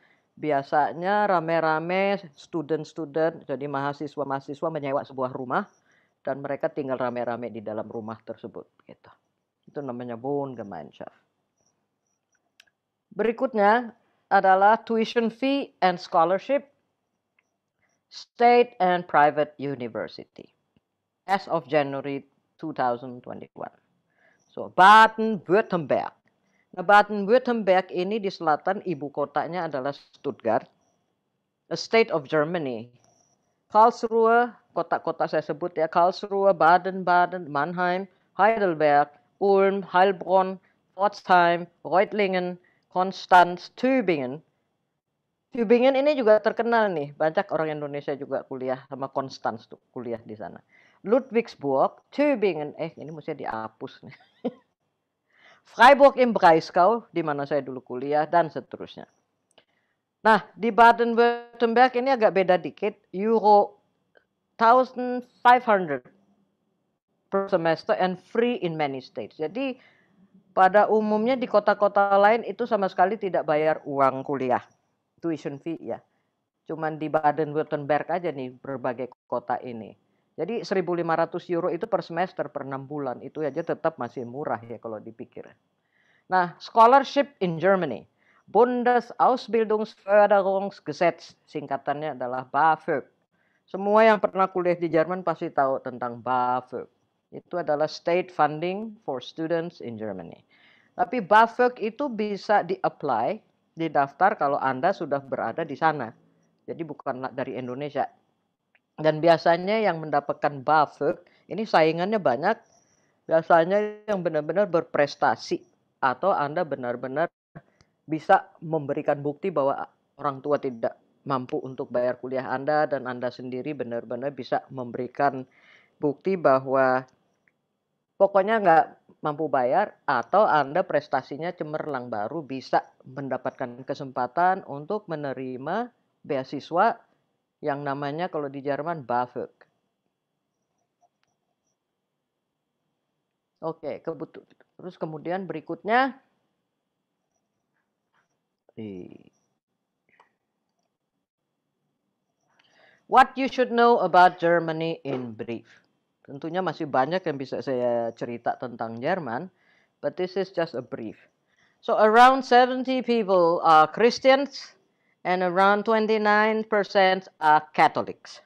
biasanya rame-rame student-student, jadi mahasiswa-mahasiswa menyewa sebuah rumah dan mereka tinggal rame-rame di dalam rumah tersebut. Gitu. Itu namanya Wohngemeinschaft. Berikutnya adalah tuition fee and scholarship, state and private university, as of January 2021. So Baden-Württemberg Nah, Baden-Württemberg ini di selatan ibu kotanya adalah Stuttgart, a state of Germany. Karlsruhe, kota-kota saya sebut ya, Karlsruhe, Baden-Baden, Mannheim, Heidelberg, Ulm, Heilbronn, Potsdam, Reutlingen, Konstanz, Tübingen. Tübingen ini juga terkenal nih, banyak orang Indonesia juga kuliah sama Konstanz tuh kuliah di sana. Ludwigsburg, Tübingen, eh ini mesti dihapus nih. Freiburg im Breisgau, di mana saya dulu kuliah, dan seterusnya. Nah, di Baden-Württemberg ini agak beda dikit, euro 1500 per semester and free in many states. Jadi pada umumnya di kota-kota lain itu sama sekali tidak bayar uang kuliah, tuition fee ya. Cuman di Baden-Württemberg aja nih berbagai kota ini. Jadi 1.500 euro itu per semester per enam bulan itu aja tetap masih murah ya kalau dipikir. Nah, scholarship in Germany. Bundesausbildungsförderungsgesetz singkatannya adalah BAföG. Semua yang pernah kuliah di Jerman pasti tahu tentang BAföG. Itu adalah state funding for students in Germany. Tapi BAföG itu bisa di-apply, didaftar kalau Anda sudah berada di sana. Jadi bukan dari Indonesia. Dan biasanya yang mendapatkan buffer ini saingannya banyak. Biasanya yang benar-benar berprestasi atau Anda benar-benar bisa memberikan bukti bahwa orang tua tidak mampu untuk bayar kuliah Anda dan Anda sendiri benar-benar bisa memberikan bukti bahwa pokoknya nggak mampu bayar atau Anda prestasinya cemerlang baru bisa mendapatkan kesempatan untuk menerima beasiswa yang namanya kalau di Jerman BAföG. Oke, kebutuh. Terus kemudian berikutnya What you should know about Germany in brief. Tentunya masih banyak yang bisa saya cerita tentang Jerman, but this is just a brief. So around 70 people are Christians, and around 29% are Catholics.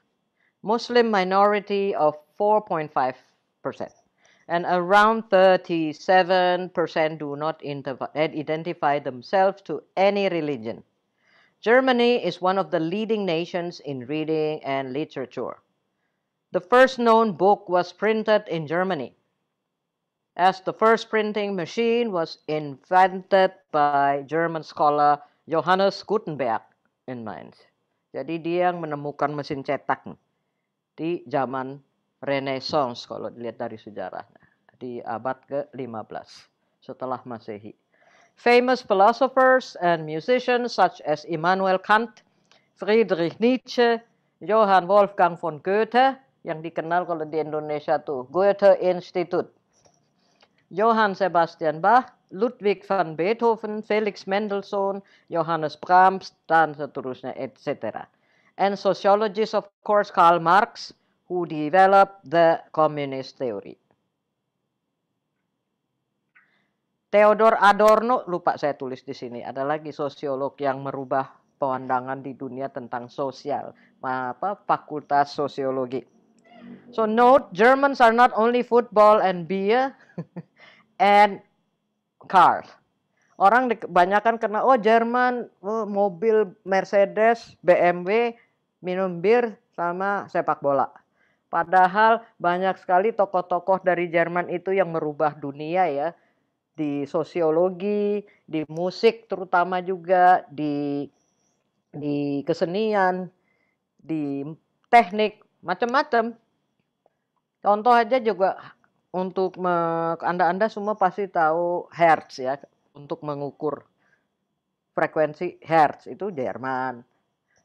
Muslim minority of 4.5%, and around 37% do not eh, identify themselves to any religion. Germany is one of the leading nations in reading and literature. The first known book was printed in Germany, as the first printing machine was invented by German scholar Johannes Gutenberg in Mainz. Jadi dia yang menemukan mesin cetak di zaman Renaissance kalau dilihat dari sejarahnya di abad ke-15 setelah Masehi. Famous philosophers and musicians such as Immanuel Kant, Friedrich Nietzsche, Johann Wolfgang von Goethe yang dikenal kalau di Indonesia tuh Goethe Institute. Johann Sebastian Bach, Ludwig van Beethoven, Felix Mendelssohn, Johannes Brahms, dan seterusnya, etc. And sociologists, of course, Karl Marx, who developed the communist theory. Theodor Adorno, lupa saya tulis di sini, ada lagi sosiolog yang merubah pandangan di dunia tentang sosial, apa fakultas sosiologi. So note, Germans are not only football and beer and cars. Orang kebanyakan kena oh Jerman oh, mobil Mercedes, BMW, minum bir sama sepak bola. Padahal banyak sekali tokoh-tokoh dari Jerman itu yang merubah dunia ya di sosiologi, di musik terutama juga di di kesenian, di teknik macam-macam. Contoh aja juga untuk Anda-Anda semua pasti tahu Hertz ya, untuk mengukur frekuensi Hertz itu Jerman,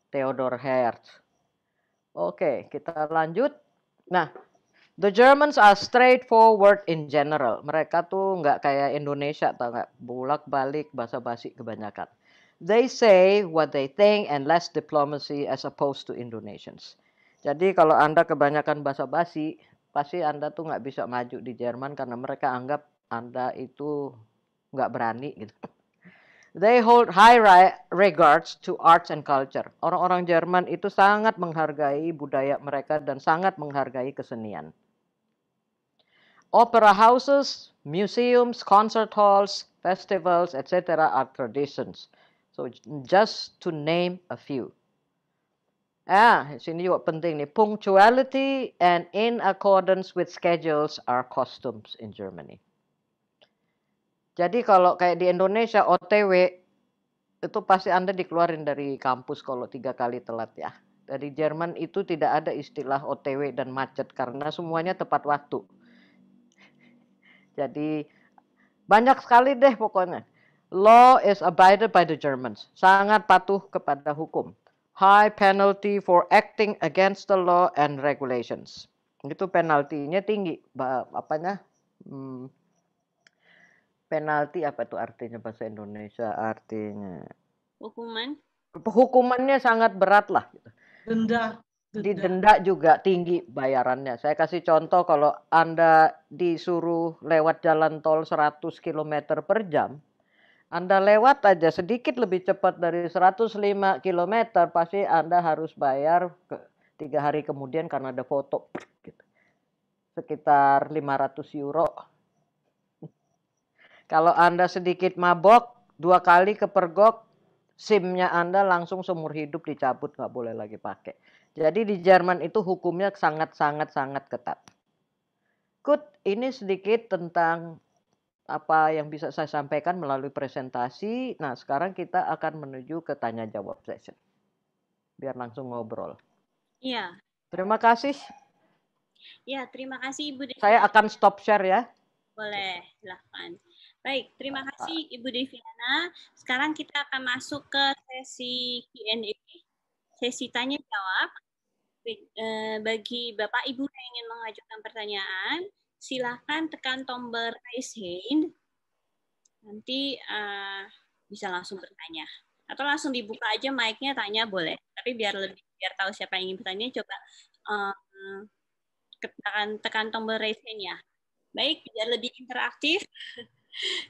Theodor Hertz. Oke, kita lanjut. Nah, the Germans are straightforward in general. Mereka tuh nggak kayak Indonesia, tau nggak? Bolak-balik basa-basi kebanyakan. They say what they think and less diplomacy as opposed to Indonesians. Jadi kalau Anda kebanyakan basa-basi, pasti Anda tuh nggak bisa maju di Jerman karena mereka anggap Anda itu nggak berani gitu. They hold high regards to arts and culture. Orang-orang Jerman itu sangat menghargai budaya mereka dan sangat menghargai kesenian. Opera houses, museums, concert halls, festivals, etc. are traditions. So just to name a few. Ah, sini juga penting nih. Punctuality and in accordance with schedules are customs in Germany. Jadi kalau kayak di Indonesia OTW itu pasti Anda dikeluarin dari kampus kalau tiga kali telat ya. Dari Jerman itu tidak ada istilah OTW dan macet karena semuanya tepat waktu. Jadi banyak sekali deh pokoknya. Law is abided by the Germans. Sangat patuh kepada hukum high penalty for acting against the law and regulations. Itu penaltinya tinggi, apanya? Hmm. Penalti apa itu artinya bahasa Indonesia? Artinya hukuman. Hukumannya sangat berat lah. Gitu. Denda. Denda. juga tinggi bayarannya. Saya kasih contoh kalau Anda disuruh lewat jalan tol 100 km per jam, anda lewat aja sedikit lebih cepat dari 105 km pasti Anda harus bayar ke, tiga hari kemudian karena ada foto gitu. sekitar 500 euro. Kalau Anda sedikit mabok dua kali kepergok SIM-nya Anda langsung seumur hidup dicabut nggak boleh lagi pakai. Jadi di Jerman itu hukumnya sangat-sangat sangat ketat. Kut, ini sedikit tentang apa yang bisa saya sampaikan melalui presentasi. Nah, sekarang kita akan menuju ke tanya jawab session. Biar langsung ngobrol. Iya. Terima kasih. Ya, terima kasih Ibu Devi. Saya akan stop share ya. Boleh, silahkan. Baik, terima kasih Ibu Deviana. Sekarang kita akan masuk ke sesi Q&A, sesi tanya jawab. Eh, bagi Bapak Ibu yang ingin mengajukan pertanyaan, silahkan tekan tombol raise hand. Nanti uh, bisa langsung bertanya. Atau langsung dibuka aja mic-nya tanya boleh. Tapi biar lebih biar tahu siapa yang ingin bertanya coba um, tekan tekan tombol raise hand ya. Baik, biar lebih interaktif.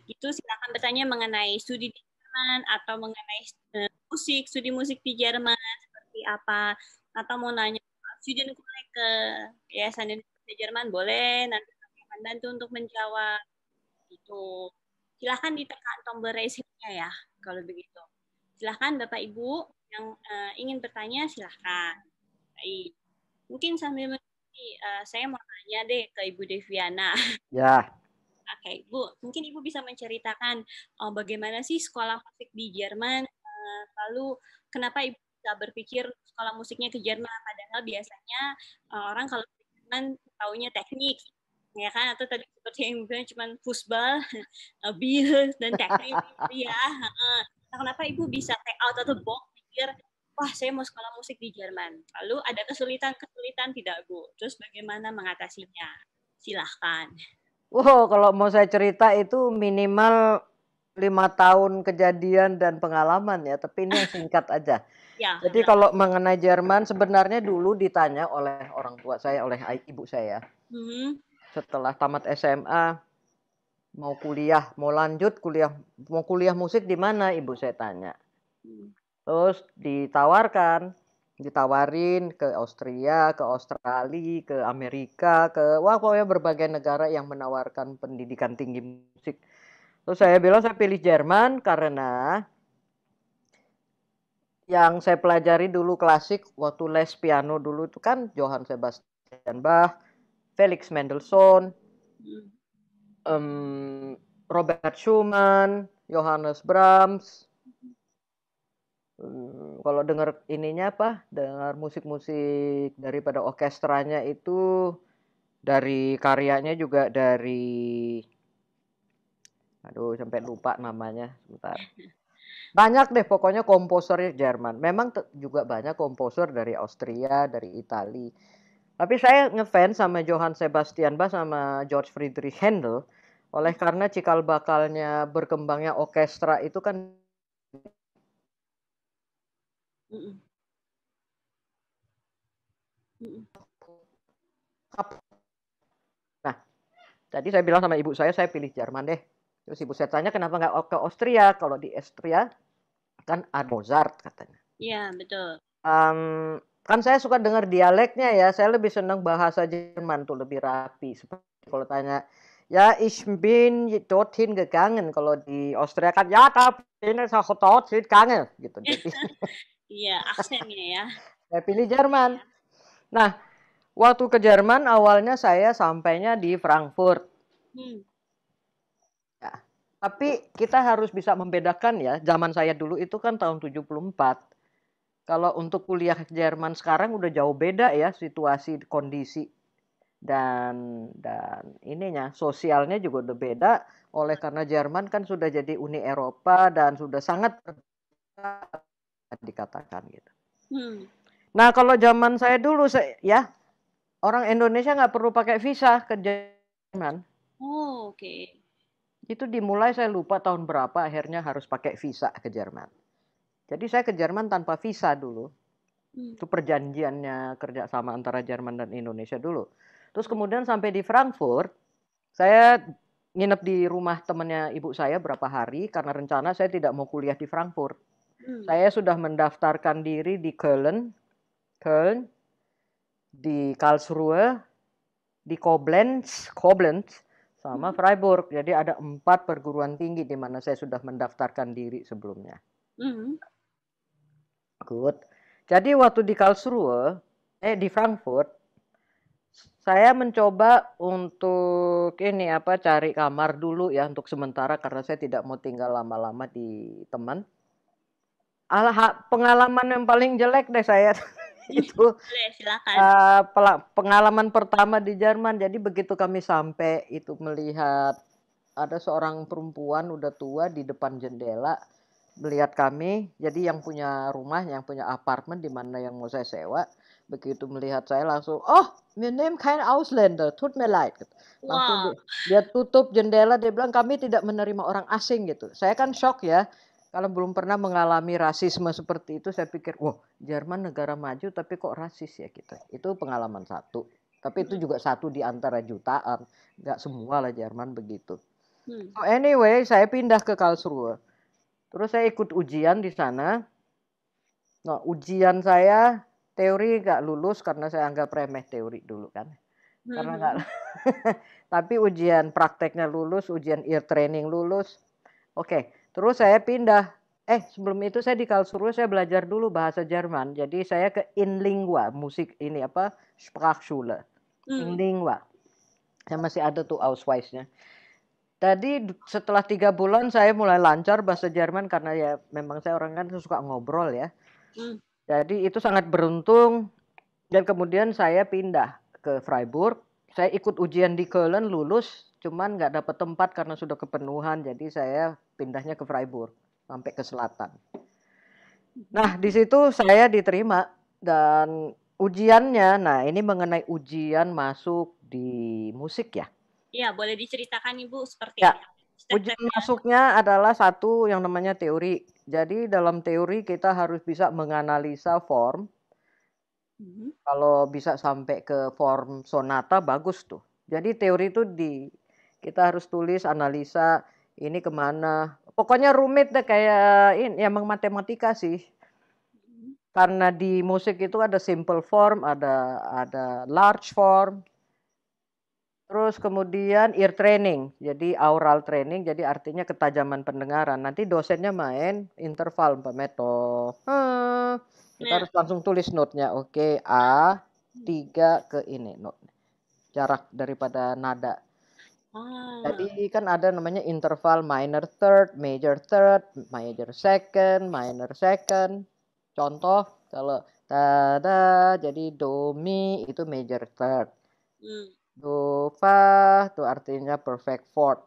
Gitu silahkan bertanya mengenai studi di Jerman atau mengenai eh, musik, studi musik di Jerman seperti apa atau mau nanya student ke yayasan di Jerman boleh nanti bantu untuk menjawab itu silahkan ditekan tombol raise nya ya kalau begitu silahkan bapak ibu yang uh, ingin bertanya silahkan baik mungkin sambil uh, saya mau tanya deh ke ibu Deviana ya oke okay, ibu mungkin ibu bisa menceritakan uh, bagaimana sih sekolah musik di Jerman uh, lalu kenapa ibu bisa berpikir sekolah musiknya ke Jerman padahal biasanya uh, orang kalau Jerman taunya teknik ya kan atau tadi seperti yang bilang cuma futsal, eh, bir dan teknik gitu ya. Nah, kenapa ibu bisa take out atau box pikir wah saya mau sekolah musik di Jerman. Lalu ada kesulitan-kesulitan tidak Bu? Terus bagaimana mengatasinya? Silahkan. Wow, kalau mau saya cerita itu minimal lima tahun kejadian dan pengalaman ya, tapi ini yang singkat aja. ya, Jadi benar. Ya. kalau mengenai Jerman sebenarnya dulu ditanya oleh orang tua saya, oleh ibu saya. Hmm setelah tamat SMA mau kuliah, mau lanjut kuliah, mau kuliah musik di mana ibu saya tanya. Hmm. Terus ditawarkan, ditawarin ke Austria, ke Australia, ke Amerika, ke wah pokoknya berbagai negara yang menawarkan pendidikan tinggi musik. Terus saya bilang saya pilih Jerman karena yang saya pelajari dulu klasik waktu les piano dulu itu kan Johann Sebastian Bach, Felix Mendelssohn, um, Robert Schumann, Johannes Brahms. Hmm. Hmm, kalau dengar ininya apa? Dengar musik-musik daripada orkestranya itu dari karyanya juga dari aduh sampai lupa namanya sebentar banyak deh pokoknya komposernya Jerman memang juga banyak komposer dari Austria dari Italia tapi saya ngefans sama Johann Sebastian Bach sama George Friedrich Handel oleh karena cikal bakalnya berkembangnya orkestra itu kan Nah, tadi saya bilang sama ibu saya, saya pilih Jerman deh. Terus ibu saya tanya kenapa nggak ke Austria? Kalau di Austria kan ada Mozart katanya. Iya betul. Um, kan saya suka dengar dialeknya ya saya lebih senang bahasa Jerman tuh lebih rapi seperti kalau tanya ya ich bin dorthin gegangen kalau di Austria kan ya tapi ini saya dorthin gegangen gitu iya aksennya ya saya pilih Jerman iya. nah waktu ke Jerman awalnya saya sampainya di Frankfurt hmm. Ya, tapi kita harus bisa membedakan ya zaman saya dulu itu kan tahun 74 kalau untuk kuliah Jerman sekarang udah jauh beda ya situasi kondisi dan dan ininya sosialnya juga udah beda oleh karena Jerman kan sudah jadi Uni Eropa dan sudah sangat dikatakan gitu. Hmm. Nah kalau zaman saya dulu saya, ya orang Indonesia nggak perlu pakai visa ke Jerman. Oh oke. Okay. Itu dimulai saya lupa tahun berapa akhirnya harus pakai visa ke Jerman. Jadi saya ke Jerman tanpa visa dulu. Hmm. Itu perjanjiannya kerjasama antara Jerman dan Indonesia dulu. Terus kemudian sampai di Frankfurt, saya nginep di rumah temannya ibu saya berapa hari karena rencana saya tidak mau kuliah di Frankfurt. Hmm. Saya sudah mendaftarkan diri di Köln, Köln, di Karlsruhe, di Koblenz, Koblenz, sama hmm. Freiburg. Jadi ada empat perguruan tinggi di mana saya sudah mendaftarkan diri sebelumnya. Mm. Good. Jadi waktu di Karlsruhe, eh di Frankfurt, saya mencoba untuk ini apa cari kamar dulu ya untuk sementara karena saya tidak mau tinggal lama-lama di teman. Alah, pengalaman yang paling jelek deh saya itu Uh, pengalaman pertama di Jerman. Jadi begitu kami sampai itu melihat ada seorang perempuan udah tua di depan jendela melihat kami, jadi yang punya rumah, yang punya apartemen di mana yang mau saya sewa, begitu melihat saya langsung, oh, my name kind Ausländer, tut mir leid. Gitu. Langsung wow. dia, dia tutup jendela, dia bilang kami tidak menerima orang asing gitu. Saya kan shock ya, kalau belum pernah mengalami rasisme seperti itu, saya pikir, wah, Jerman negara maju tapi kok rasis ya gitu. Itu pengalaman satu. Tapi itu hmm. juga satu di antara jutaan. Nggak semua lah Jerman begitu. Hmm. So anyway, saya pindah ke Karlsruhe Terus saya ikut ujian di sana. Nah, ujian saya teori nggak lulus karena saya anggap remeh teori dulu kan. Karena nggak. Hmm. Tapi ujian prakteknya lulus, ujian ear training lulus. Oke, terus saya pindah. Eh, sebelum itu saya di Karlsruhe saya belajar dulu bahasa Jerman. Jadi saya ke Inlingua, musik ini apa? Sprachschule. Inlingua. Hmm. Saya masih ada tuh Ausweisnya. Tadi setelah tiga bulan saya mulai lancar bahasa Jerman karena ya memang saya orang kan suka ngobrol ya. Hmm. Jadi itu sangat beruntung dan kemudian saya pindah ke Freiburg. Saya ikut ujian di Köln lulus, cuman nggak dapat tempat karena sudah kepenuhan. Jadi saya pindahnya ke Freiburg sampai ke selatan. Nah di situ saya diterima dan ujiannya, nah ini mengenai ujian masuk di musik ya. Iya, boleh diceritakan Ibu seperti ya. apa? Ujian masuknya adalah satu yang namanya teori. Jadi dalam teori kita harus bisa menganalisa form. Mm-hmm. Kalau bisa sampai ke form sonata bagus tuh. Jadi teori itu di kita harus tulis analisa ini kemana. Pokoknya rumit deh kayak ini ya, emang matematika sih. Hmm. Karena di musik itu ada simple form, ada ada large form, Terus kemudian ear training, jadi aural training, jadi artinya ketajaman pendengaran. Nanti dosennya main interval, Mbak Meto. Hmm, kita nah. harus langsung tulis notnya. Oke, A, 3 ke ini not. Jarak daripada nada. Ah. Jadi kan ada namanya interval minor third, major third, major second, minor second. Contoh kalau tada jadi do mi itu major third. Hmm Dufa itu artinya perfect fourth.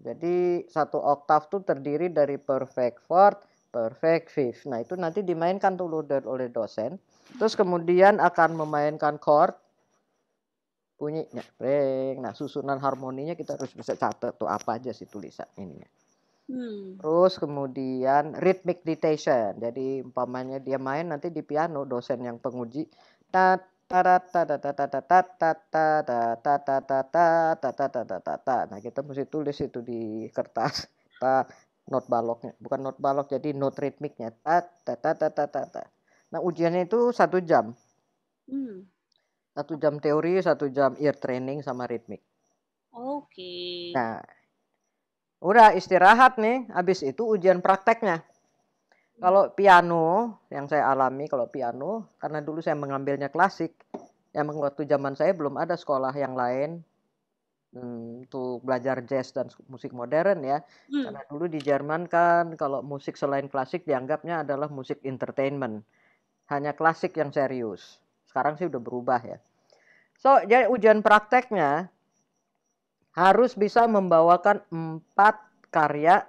Jadi satu oktav tuh terdiri dari perfect fourth, perfect fifth. Nah itu nanti dimainkan dulu oleh dosen. Terus kemudian akan memainkan chord bunyinya. Ring. Nah susunan harmoninya kita harus bisa catat tuh apa aja sih tulisan ini. Hmm. Terus kemudian rhythmic dictation. Jadi umpamanya dia main nanti di piano dosen yang penguji tat Nah, kita mesti tulis itu di kertas. Ta not baloknya, bukan not balok jadi not ritmiknya. Ta Nah, ujiannya itu satu jam. Satu jam teori, satu jam ear training sama ritmik. Oke. Nah, udah istirahat nih. Abis itu ujian prakteknya. Kalau piano yang saya alami kalau piano karena dulu saya mengambilnya klasik, emang waktu zaman saya belum ada sekolah yang lain hmm, untuk belajar jazz dan musik modern ya. Hmm. Karena dulu di Jerman kan kalau musik selain klasik dianggapnya adalah musik entertainment. Hanya klasik yang serius. Sekarang sih udah berubah ya. So, jadi ujian prakteknya harus bisa membawakan empat karya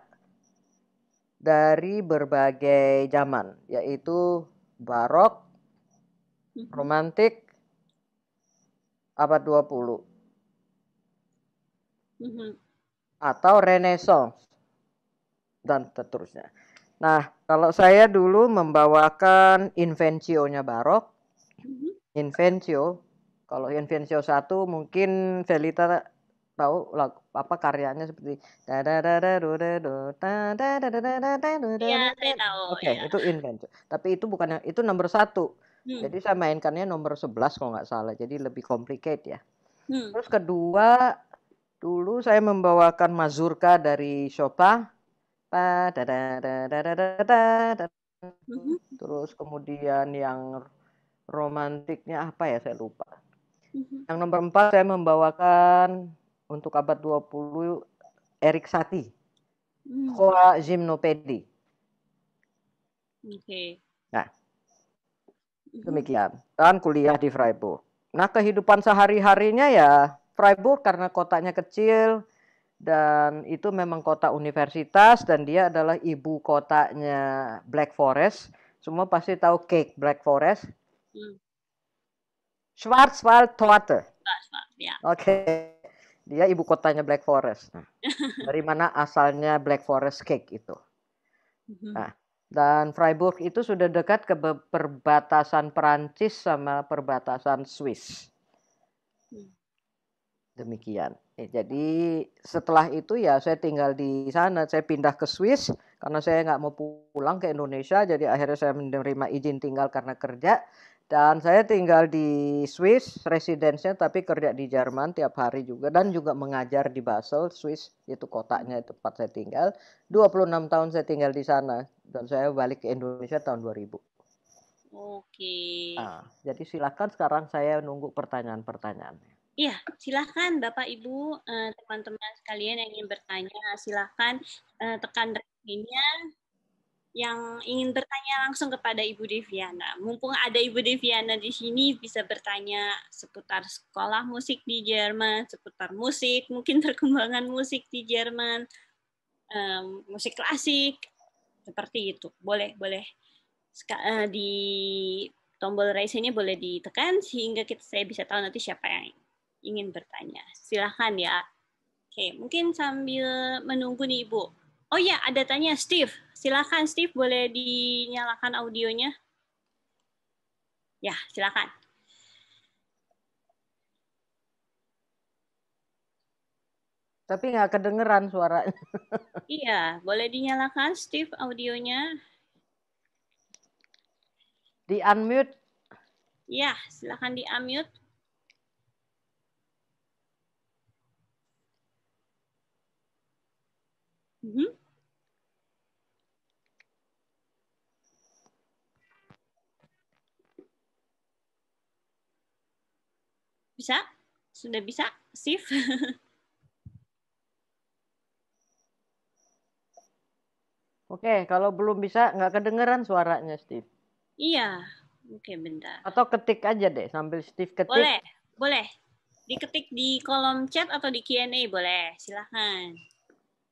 dari berbagai zaman, yaitu barok, mm-hmm. romantik, abad 20. Mm-hmm. Atau renaissance dan seterusnya. Nah, kalau saya dulu membawakan invensionya barok, mm-hmm. invensio, kalau invensio satu mungkin Felita tahu lagu, apa karyanya seperti da da da da do da do da da da da da da iya, da da ya, saya tahu oke iya. itu invention tapi itu bukan itu nomor satu hmm. jadi saya mainkannya nomor sebelas kalau nggak salah jadi lebih complicated ya hmm. terus kedua dulu saya membawakan mazurka dari Chopin pa da da da da da da da mm-hmm. terus kemudian yang romantiknya apa ya saya lupa mm-hmm. yang nomor empat saya membawakan untuk abad 20 Erik Satie. Hmm. Hoa Gymnopedi. Oke. Okay. Nah, hmm. demikian. Dan kuliah di Freiburg. Nah, kehidupan sehari-harinya ya Freiburg karena kotanya kecil dan itu memang kota universitas dan dia adalah ibu kotanya Black Forest. Semua pasti tahu cake Black Forest. Hmm. Schwarzwald Torte. Ya. Oke. Okay. Dia ibu kotanya Black Forest. Nah, dari mana asalnya Black Forest cake itu? Mm-hmm. Nah, dan Freiburg itu sudah dekat ke perbatasan Perancis sama perbatasan Swiss. Hmm. Demikian. Eh, jadi setelah itu ya saya tinggal di sana. Saya pindah ke Swiss karena saya nggak mau pulang ke Indonesia. Jadi akhirnya saya menerima izin tinggal karena kerja. Dan saya tinggal di Swiss, residensnya tapi kerja di Jerman tiap hari juga dan juga mengajar di Basel, Swiss, itu kotanya tempat saya tinggal. 26 tahun saya tinggal di sana dan saya balik ke Indonesia tahun 2000. Oke. Nah, jadi silakan sekarang saya nunggu pertanyaan pertanyaan Iya, silakan Bapak Ibu, eh, teman-teman sekalian yang ingin bertanya, silakan eh, tekan rekeningnya, yang ingin bertanya langsung kepada Ibu Deviana. Mumpung ada Ibu Deviana di sini bisa bertanya seputar sekolah musik di Jerman, seputar musik, mungkin perkembangan musik di Jerman, um, musik klasik, seperti itu. Boleh, boleh. Ska, uh, di tombol raise ini boleh ditekan sehingga kita saya bisa tahu nanti siapa yang ingin bertanya. Silahkan ya. Oke, mungkin sambil menunggu nih Ibu. Oh iya, ada tanya Steve. Silakan Steve, boleh dinyalakan audionya? Ya, silakan. Tapi nggak kedengeran suaranya. iya, boleh dinyalakan Steve audionya. Di unmute. Ya, silakan di unmute. Mm-hmm. Bisa? Sudah bisa? Sif? Oke, kalau belum bisa nggak kedengeran suaranya Steve. Iya, oke bentar. Atau ketik aja deh sambil Steve ketik. Boleh, boleh. Diketik di kolom chat atau di Q&A boleh, silahkan.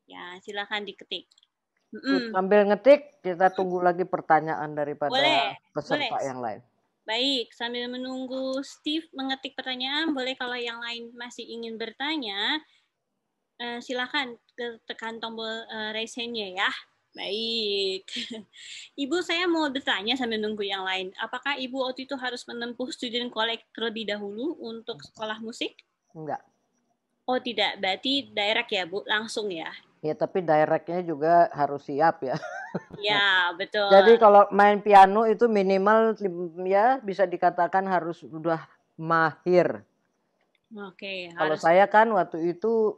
Ya, silahkan diketik. Sambil ngetik kita tunggu lagi pertanyaan daripada boleh, peserta boleh. yang lain. Baik, sambil menunggu Steve mengetik pertanyaan, boleh kalau yang lain masih ingin bertanya, uh, silakan tekan tombol uh, raise hand-nya ya. Baik. Ibu, saya mau bertanya sambil menunggu yang lain. Apakah Ibu waktu itu harus menempuh student collect terlebih dahulu untuk sekolah musik? Enggak. Oh tidak, berarti direct ya Bu, langsung ya Ya tapi directnya juga harus siap ya. Ya betul. Jadi kalau main piano itu minimal ya bisa dikatakan harus sudah mahir. Oke. Okay, kalau saya kan waktu itu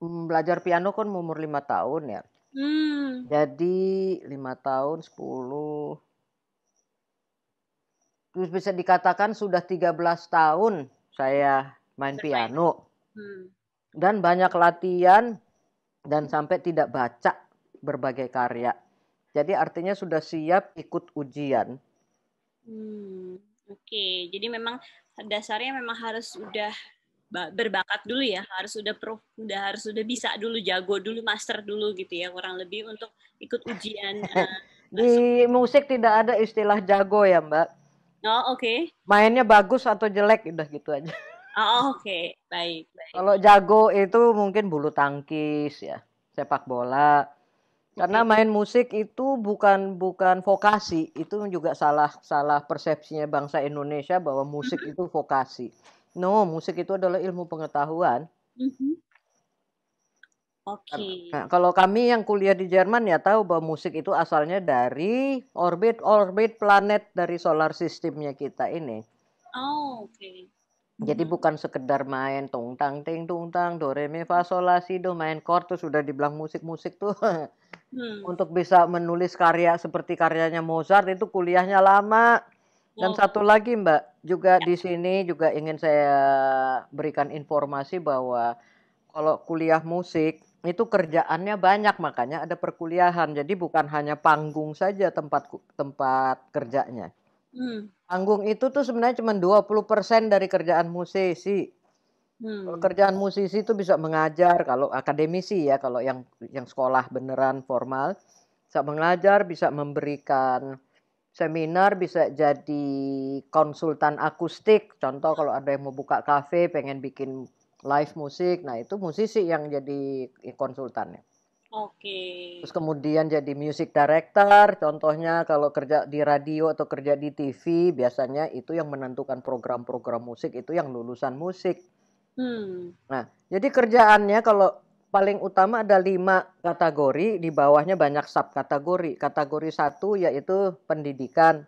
mm, belajar piano kan umur lima tahun ya. Hmm. Jadi lima tahun sepuluh terus bisa dikatakan sudah 13 tahun saya main piano. Hmm. Dan banyak latihan dan sampai tidak baca berbagai karya. Jadi artinya sudah siap ikut ujian. Hmm, Oke, okay. jadi memang dasarnya memang harus sudah berbakat dulu ya, harus sudah pro, sudah harus sudah bisa dulu, jago dulu, master dulu gitu ya kurang lebih untuk ikut ujian. Uh, Di musik tidak ada istilah jago ya Mbak. Oh oke. Okay. Mainnya bagus atau jelek udah gitu aja. Oh, Oke, okay. baik, baik. Kalau jago itu mungkin bulu tangkis ya, sepak bola. Karena okay. main musik itu bukan bukan vokasi, itu juga salah salah persepsinya bangsa Indonesia bahwa musik mm -hmm. itu vokasi. No, musik itu adalah ilmu pengetahuan. Mm -hmm. Oke. Okay. Nah, kalau kami yang kuliah di Jerman ya tahu bahwa musik itu asalnya dari orbit-orbit planet dari solar sistemnya kita ini. Oh, oke. Okay. Jadi bukan sekedar main tung tang ting tung tang do re mi fa sol la si do main chord tuh sudah dibilang musik-musik tuh. hmm. Untuk bisa menulis karya seperti karyanya Mozart itu kuliahnya lama. Dan oh. satu lagi Mbak, juga ya. di sini juga ingin saya berikan informasi bahwa kalau kuliah musik itu kerjaannya banyak makanya ada perkuliahan. Jadi bukan hanya panggung saja tempat tempat kerjanya. Hmm. Panggung itu tuh sebenarnya cuma 20% dari kerjaan musisi. Hmm. Kalau kerjaan musisi itu bisa mengajar kalau akademisi ya, kalau yang yang sekolah beneran formal bisa mengajar, bisa memberikan seminar, bisa jadi konsultan akustik. Contoh kalau ada yang mau buka kafe, pengen bikin live musik, nah itu musisi yang jadi konsultannya. Oke. Okay. Terus kemudian jadi music director, contohnya kalau kerja di radio atau kerja di TV, biasanya itu yang menentukan program-program musik itu yang lulusan musik. Hmm. Nah, jadi kerjaannya kalau paling utama ada lima kategori, di bawahnya banyak subkategori. Kategori satu yaitu pendidikan,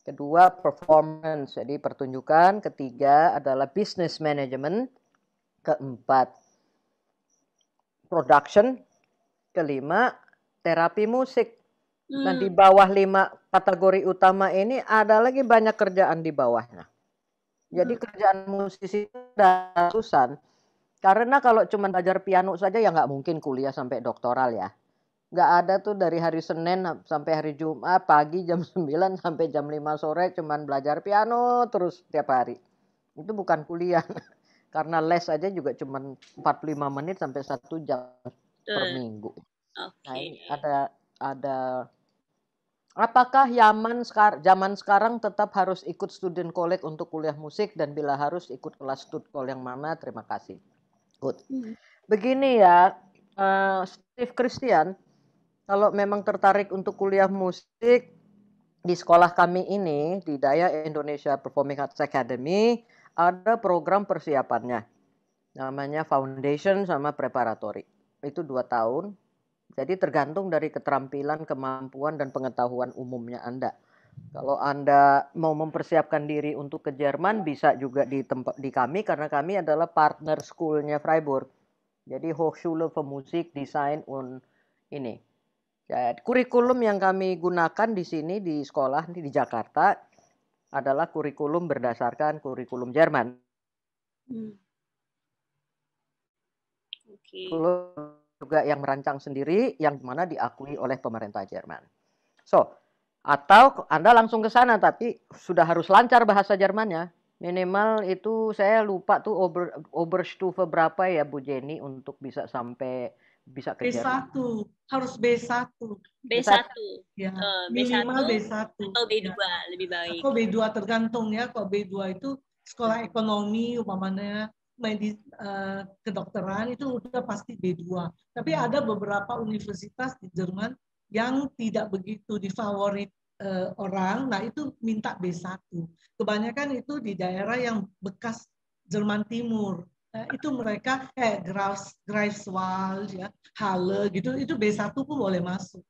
kedua performance, jadi pertunjukan, ketiga adalah business management, keempat production, Kelima, terapi musik. Hmm. Nah, di bawah lima kategori utama ini ada lagi banyak kerjaan di bawahnya. Jadi hmm. kerjaan musisi dan Karena kalau cuma belajar piano saja ya nggak mungkin kuliah sampai doktoral ya. Nggak ada tuh dari hari Senin sampai hari Jumat pagi jam 9 sampai jam 5 sore cuma belajar piano terus tiap hari. Itu bukan kuliah. Karena les aja juga cuma 45 menit sampai 1 jam per minggu. Okay. Nah, ini ada ada Apakah zaman sekar zaman sekarang tetap harus ikut student college untuk kuliah musik dan bila harus ikut kelas studkol yang mana? Terima kasih. Good. Hmm. Begini ya, uh, Steve Christian, kalau memang tertarik untuk kuliah musik di sekolah kami ini di Daya Indonesia Performing Arts Academy ada program persiapannya, namanya Foundation sama Preparatory itu dua tahun. Jadi tergantung dari keterampilan, kemampuan, dan pengetahuan umumnya Anda. Kalau Anda mau mempersiapkan diri untuk ke Jerman bisa juga di tempat di kami karena kami adalah partner schoolnya Freiburg. Jadi Hochschule für Musik, Design und ini. Jadi, ya, kurikulum yang kami gunakan di sini di sekolah di Jakarta adalah kurikulum berdasarkan kurikulum Jerman. Hmm. Okay. Lalu juga yang merancang sendiri yang mana diakui oleh pemerintah Jerman. So, atau Anda langsung ke sana tapi sudah harus lancar bahasa Jermannya. Minimal itu saya lupa tuh over Oberstufe berapa ya Bu Jenny untuk bisa sampai bisa ke B1. Jerman. Harus B1. B1. Ya. B1 Minimal B1 atau B2 ya. lebih baik. Atau B2 tergantung ya kalau B2 itu sekolah ekonomi umpamanya medis, uh, kedokteran itu udah pasti B2. Tapi ada beberapa universitas di Jerman yang tidak begitu difavorit uh, orang, nah itu minta B1. Kebanyakan itu di daerah yang bekas Jerman Timur. Nah, itu mereka kayak Graus, Greifswald, ya, Halle gitu, itu B1 pun boleh masuk.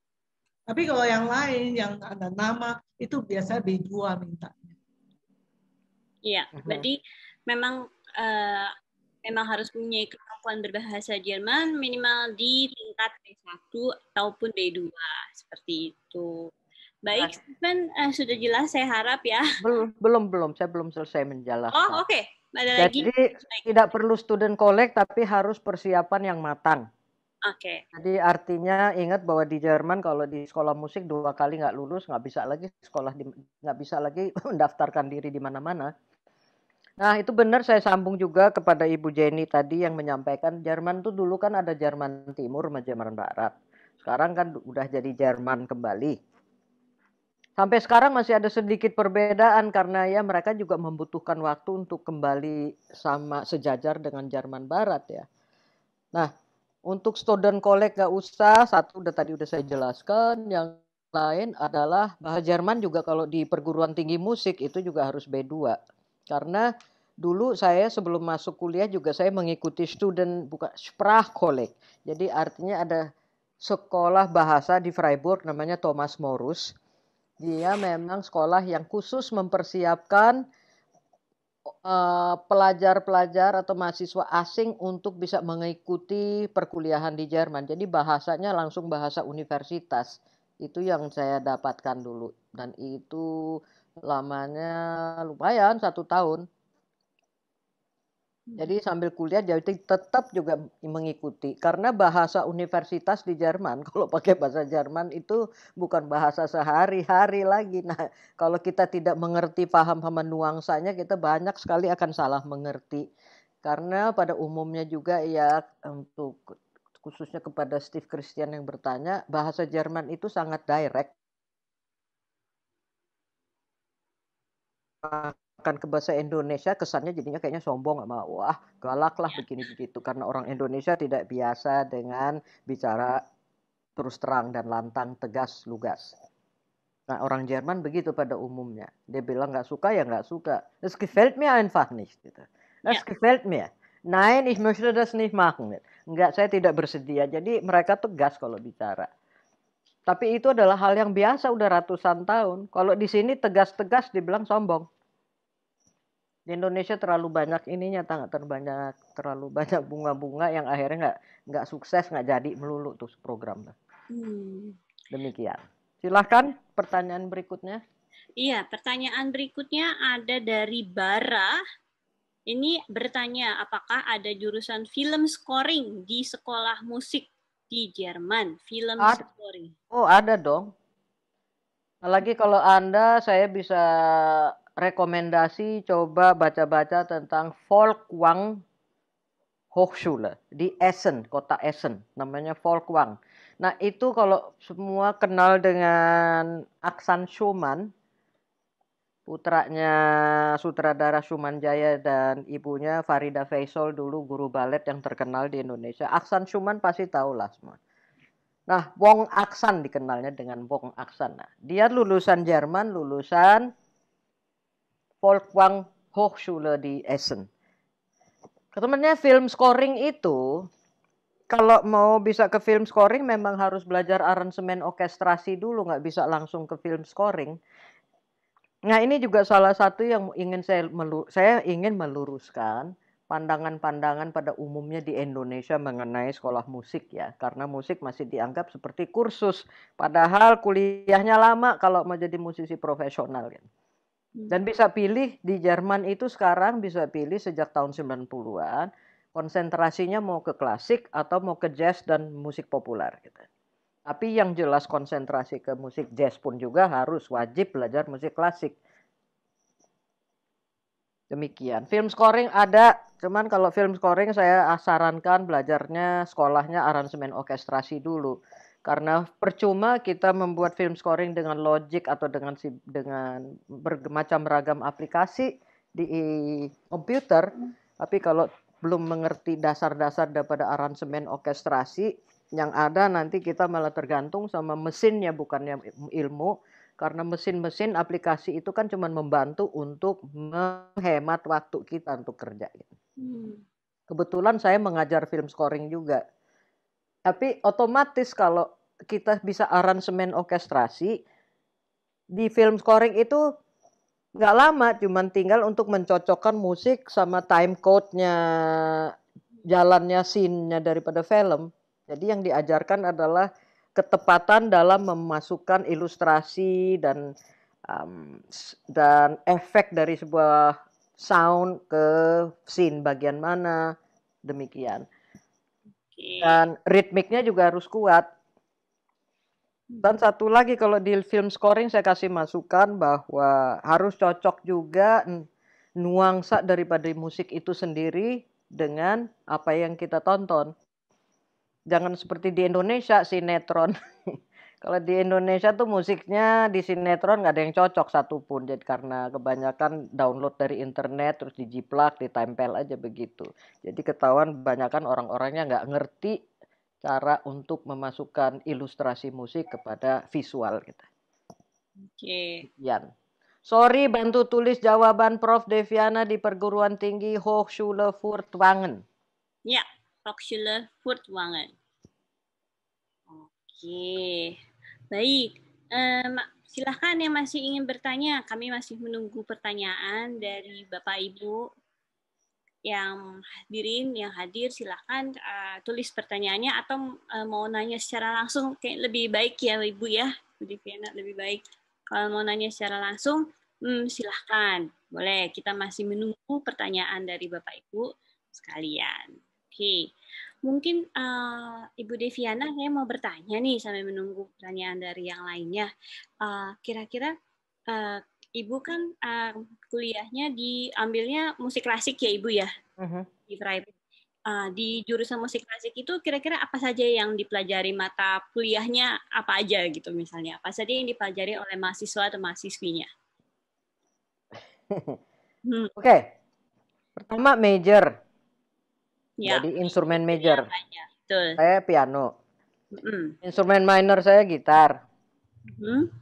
Tapi kalau yang lain yang ada nama itu biasanya B2 mintanya. Iya, mhm. berarti memang uh, eh, memang harus punya kemampuan berbahasa Jerman minimal di tingkat B1 ataupun B2 seperti itu. Baik, Stephen uh, sudah jelas saya harap ya. Belum belum belum, saya belum selesai menjelaskan. Oh, oke. Okay. Jadi lagi? tidak perlu student collect tapi harus persiapan yang matang. Oke. Okay. Jadi artinya ingat bahwa di Jerman kalau di sekolah musik dua kali nggak lulus nggak bisa lagi sekolah nggak bisa lagi mendaftarkan diri di mana-mana. Nah, itu benar saya sambung juga kepada Ibu Jenny tadi yang menyampaikan Jerman tuh dulu kan ada Jerman Timur sama Jerman Barat. Sekarang kan udah jadi Jerman kembali. Sampai sekarang masih ada sedikit perbedaan karena ya mereka juga membutuhkan waktu untuk kembali sama sejajar dengan Jerman Barat ya. Nah, untuk student collect gak usah, satu udah tadi udah saya jelaskan, yang lain adalah bahasa Jerman juga kalau di perguruan tinggi musik itu juga harus B2. Karena dulu saya sebelum masuk kuliah juga saya mengikuti student buka Sprachkolleg. Jadi artinya ada sekolah bahasa di Freiburg namanya Thomas Morus. Dia memang sekolah yang khusus mempersiapkan eh, pelajar-pelajar uh, pelajar -pelajar atau mahasiswa asing untuk bisa mengikuti perkuliahan di Jerman. Jadi bahasanya langsung bahasa universitas. Itu yang saya dapatkan dulu dan itu lamanya lumayan satu tahun jadi sambil kuliah jadi tetap juga mengikuti karena bahasa universitas di Jerman kalau pakai bahasa Jerman itu bukan bahasa sehari-hari lagi. Nah, kalau kita tidak mengerti paham sama nuansanya kita banyak sekali akan salah mengerti. Karena pada umumnya juga ya untuk khususnya kepada Steve Christian yang bertanya, bahasa Jerman itu sangat direct kan ke bahasa Indonesia kesannya jadinya kayaknya sombong sama wah galak lah iya. begini begitu karena orang Indonesia tidak biasa dengan bicara terus terang dan lantang tegas lugas. Nah orang Jerman begitu pada umumnya dia bilang nggak suka ya nggak suka. Das gefällt mir einfach nicht. Gitu. Das ya. gefällt mir. Nein, ich möchte das nicht machen. Nggak saya tidak bersedia. Jadi mereka tegas kalau bicara. Tapi itu adalah hal yang biasa udah ratusan tahun. Kalau di sini tegas-tegas dibilang sombong di Indonesia terlalu banyak ininya tangga terbanyak terlalu banyak bunga-bunga yang akhirnya nggak nggak sukses nggak jadi melulu tuh program hmm. demikian silahkan pertanyaan berikutnya iya pertanyaan berikutnya ada dari Bara ini bertanya apakah ada jurusan film scoring di sekolah musik di Jerman film scoring oh ada dong lagi kalau anda saya bisa rekomendasi coba baca-baca tentang Folkwang Hochschule di Essen, kota Essen, namanya Folkwang. Nah itu kalau semua kenal dengan Aksan Schumann, putranya sutradara Schumann Jaya dan ibunya Farida Faisal dulu guru balet yang terkenal di Indonesia. Aksan Schumann pasti tahu lah semua. Nah, Wong Aksan dikenalnya dengan Wong Aksan. Nah, dia lulusan Jerman, lulusan Folkwang Hochschule di Essen. Temennya film scoring itu kalau mau bisa ke film scoring memang harus belajar aransemen orkestrasi dulu, nggak bisa langsung ke film scoring. Nah ini juga salah satu yang ingin saya melur saya ingin meluruskan pandangan-pandangan pada umumnya di Indonesia mengenai sekolah musik ya, karena musik masih dianggap seperti kursus, padahal kuliahnya lama kalau mau jadi musisi profesional. Kan. Hmm. Dan bisa pilih di Jerman itu sekarang bisa pilih sejak tahun 90-an konsentrasinya mau ke klasik atau mau ke jazz dan musik populer gitu. Tapi yang jelas konsentrasi ke musik jazz pun juga harus wajib belajar musik klasik. Demikian. Film scoring ada, cuman kalau film scoring saya sarankan belajarnya sekolahnya aransemen orkestrasi dulu karena percuma kita membuat film scoring dengan logic atau dengan si dengan bermacam ragam aplikasi di komputer tapi kalau belum mengerti dasar-dasar daripada aransemen orkestrasi yang ada nanti kita malah tergantung sama mesinnya bukannya ilmu karena mesin-mesin aplikasi itu kan cuma membantu untuk menghemat waktu kita untuk kerja. Hmm. Kebetulan saya mengajar film scoring juga tapi otomatis kalau kita bisa aransemen orkestrasi di film scoring itu nggak lama, cuman tinggal untuk mencocokkan musik sama time code-nya, jalannya scene-nya daripada film. Jadi yang diajarkan adalah ketepatan dalam memasukkan ilustrasi dan um, dan efek dari sebuah sound ke scene bagian mana demikian. Iya. dan ritmiknya juga harus kuat dan satu lagi kalau di film scoring saya kasih masukan bahwa harus cocok juga nuansa daripada musik itu sendiri dengan apa yang kita tonton. Jangan seperti di Indonesia sinetron. Kalau di Indonesia tuh musiknya di sinetron nggak ada yang cocok satupun. Jadi karena kebanyakan download dari internet terus dijiplak, ditempel aja begitu. Jadi ketahuan kebanyakan orang-orangnya nggak ngerti cara untuk memasukkan ilustrasi musik kepada visual kita. Oke. Okay. Yan. Sorry bantu tulis jawaban Prof. Deviana di perguruan tinggi Hochschule Furtwangen. Ya, Hochschule Furtwangen. Oke. Okay. Baik, um, silahkan yang masih ingin bertanya. Kami masih menunggu pertanyaan dari Bapak Ibu yang hadirin, yang hadir. Silahkan uh, eh, tulis pertanyaannya atau uh, mau nanya secara langsung. Kayak lebih baik ya Ibu ya, lebih enak lebih baik. Kalau mau nanya secara langsung, hmm, silahkan. Boleh, kita masih menunggu pertanyaan dari Bapak Ibu sekalian. Oke. Okay mungkin uh, Ibu Deviana saya mau bertanya nih sampai menunggu pertanyaan dari yang lainnya. Uh, kira-kira uh, Ibu kan uh, kuliahnya diambilnya musik klasik ya Ibu ya uh-huh. di private. Uh, di jurusan musik klasik itu kira-kira apa saja yang dipelajari mata kuliahnya apa aja gitu misalnya apa saja yang dipelajari oleh mahasiswa atau mahasiswinya? hmm. Oke, okay. pertama major Ya. Jadi instrumen major. Saya piano. Mm. Instrumen minor saya gitar. Mm.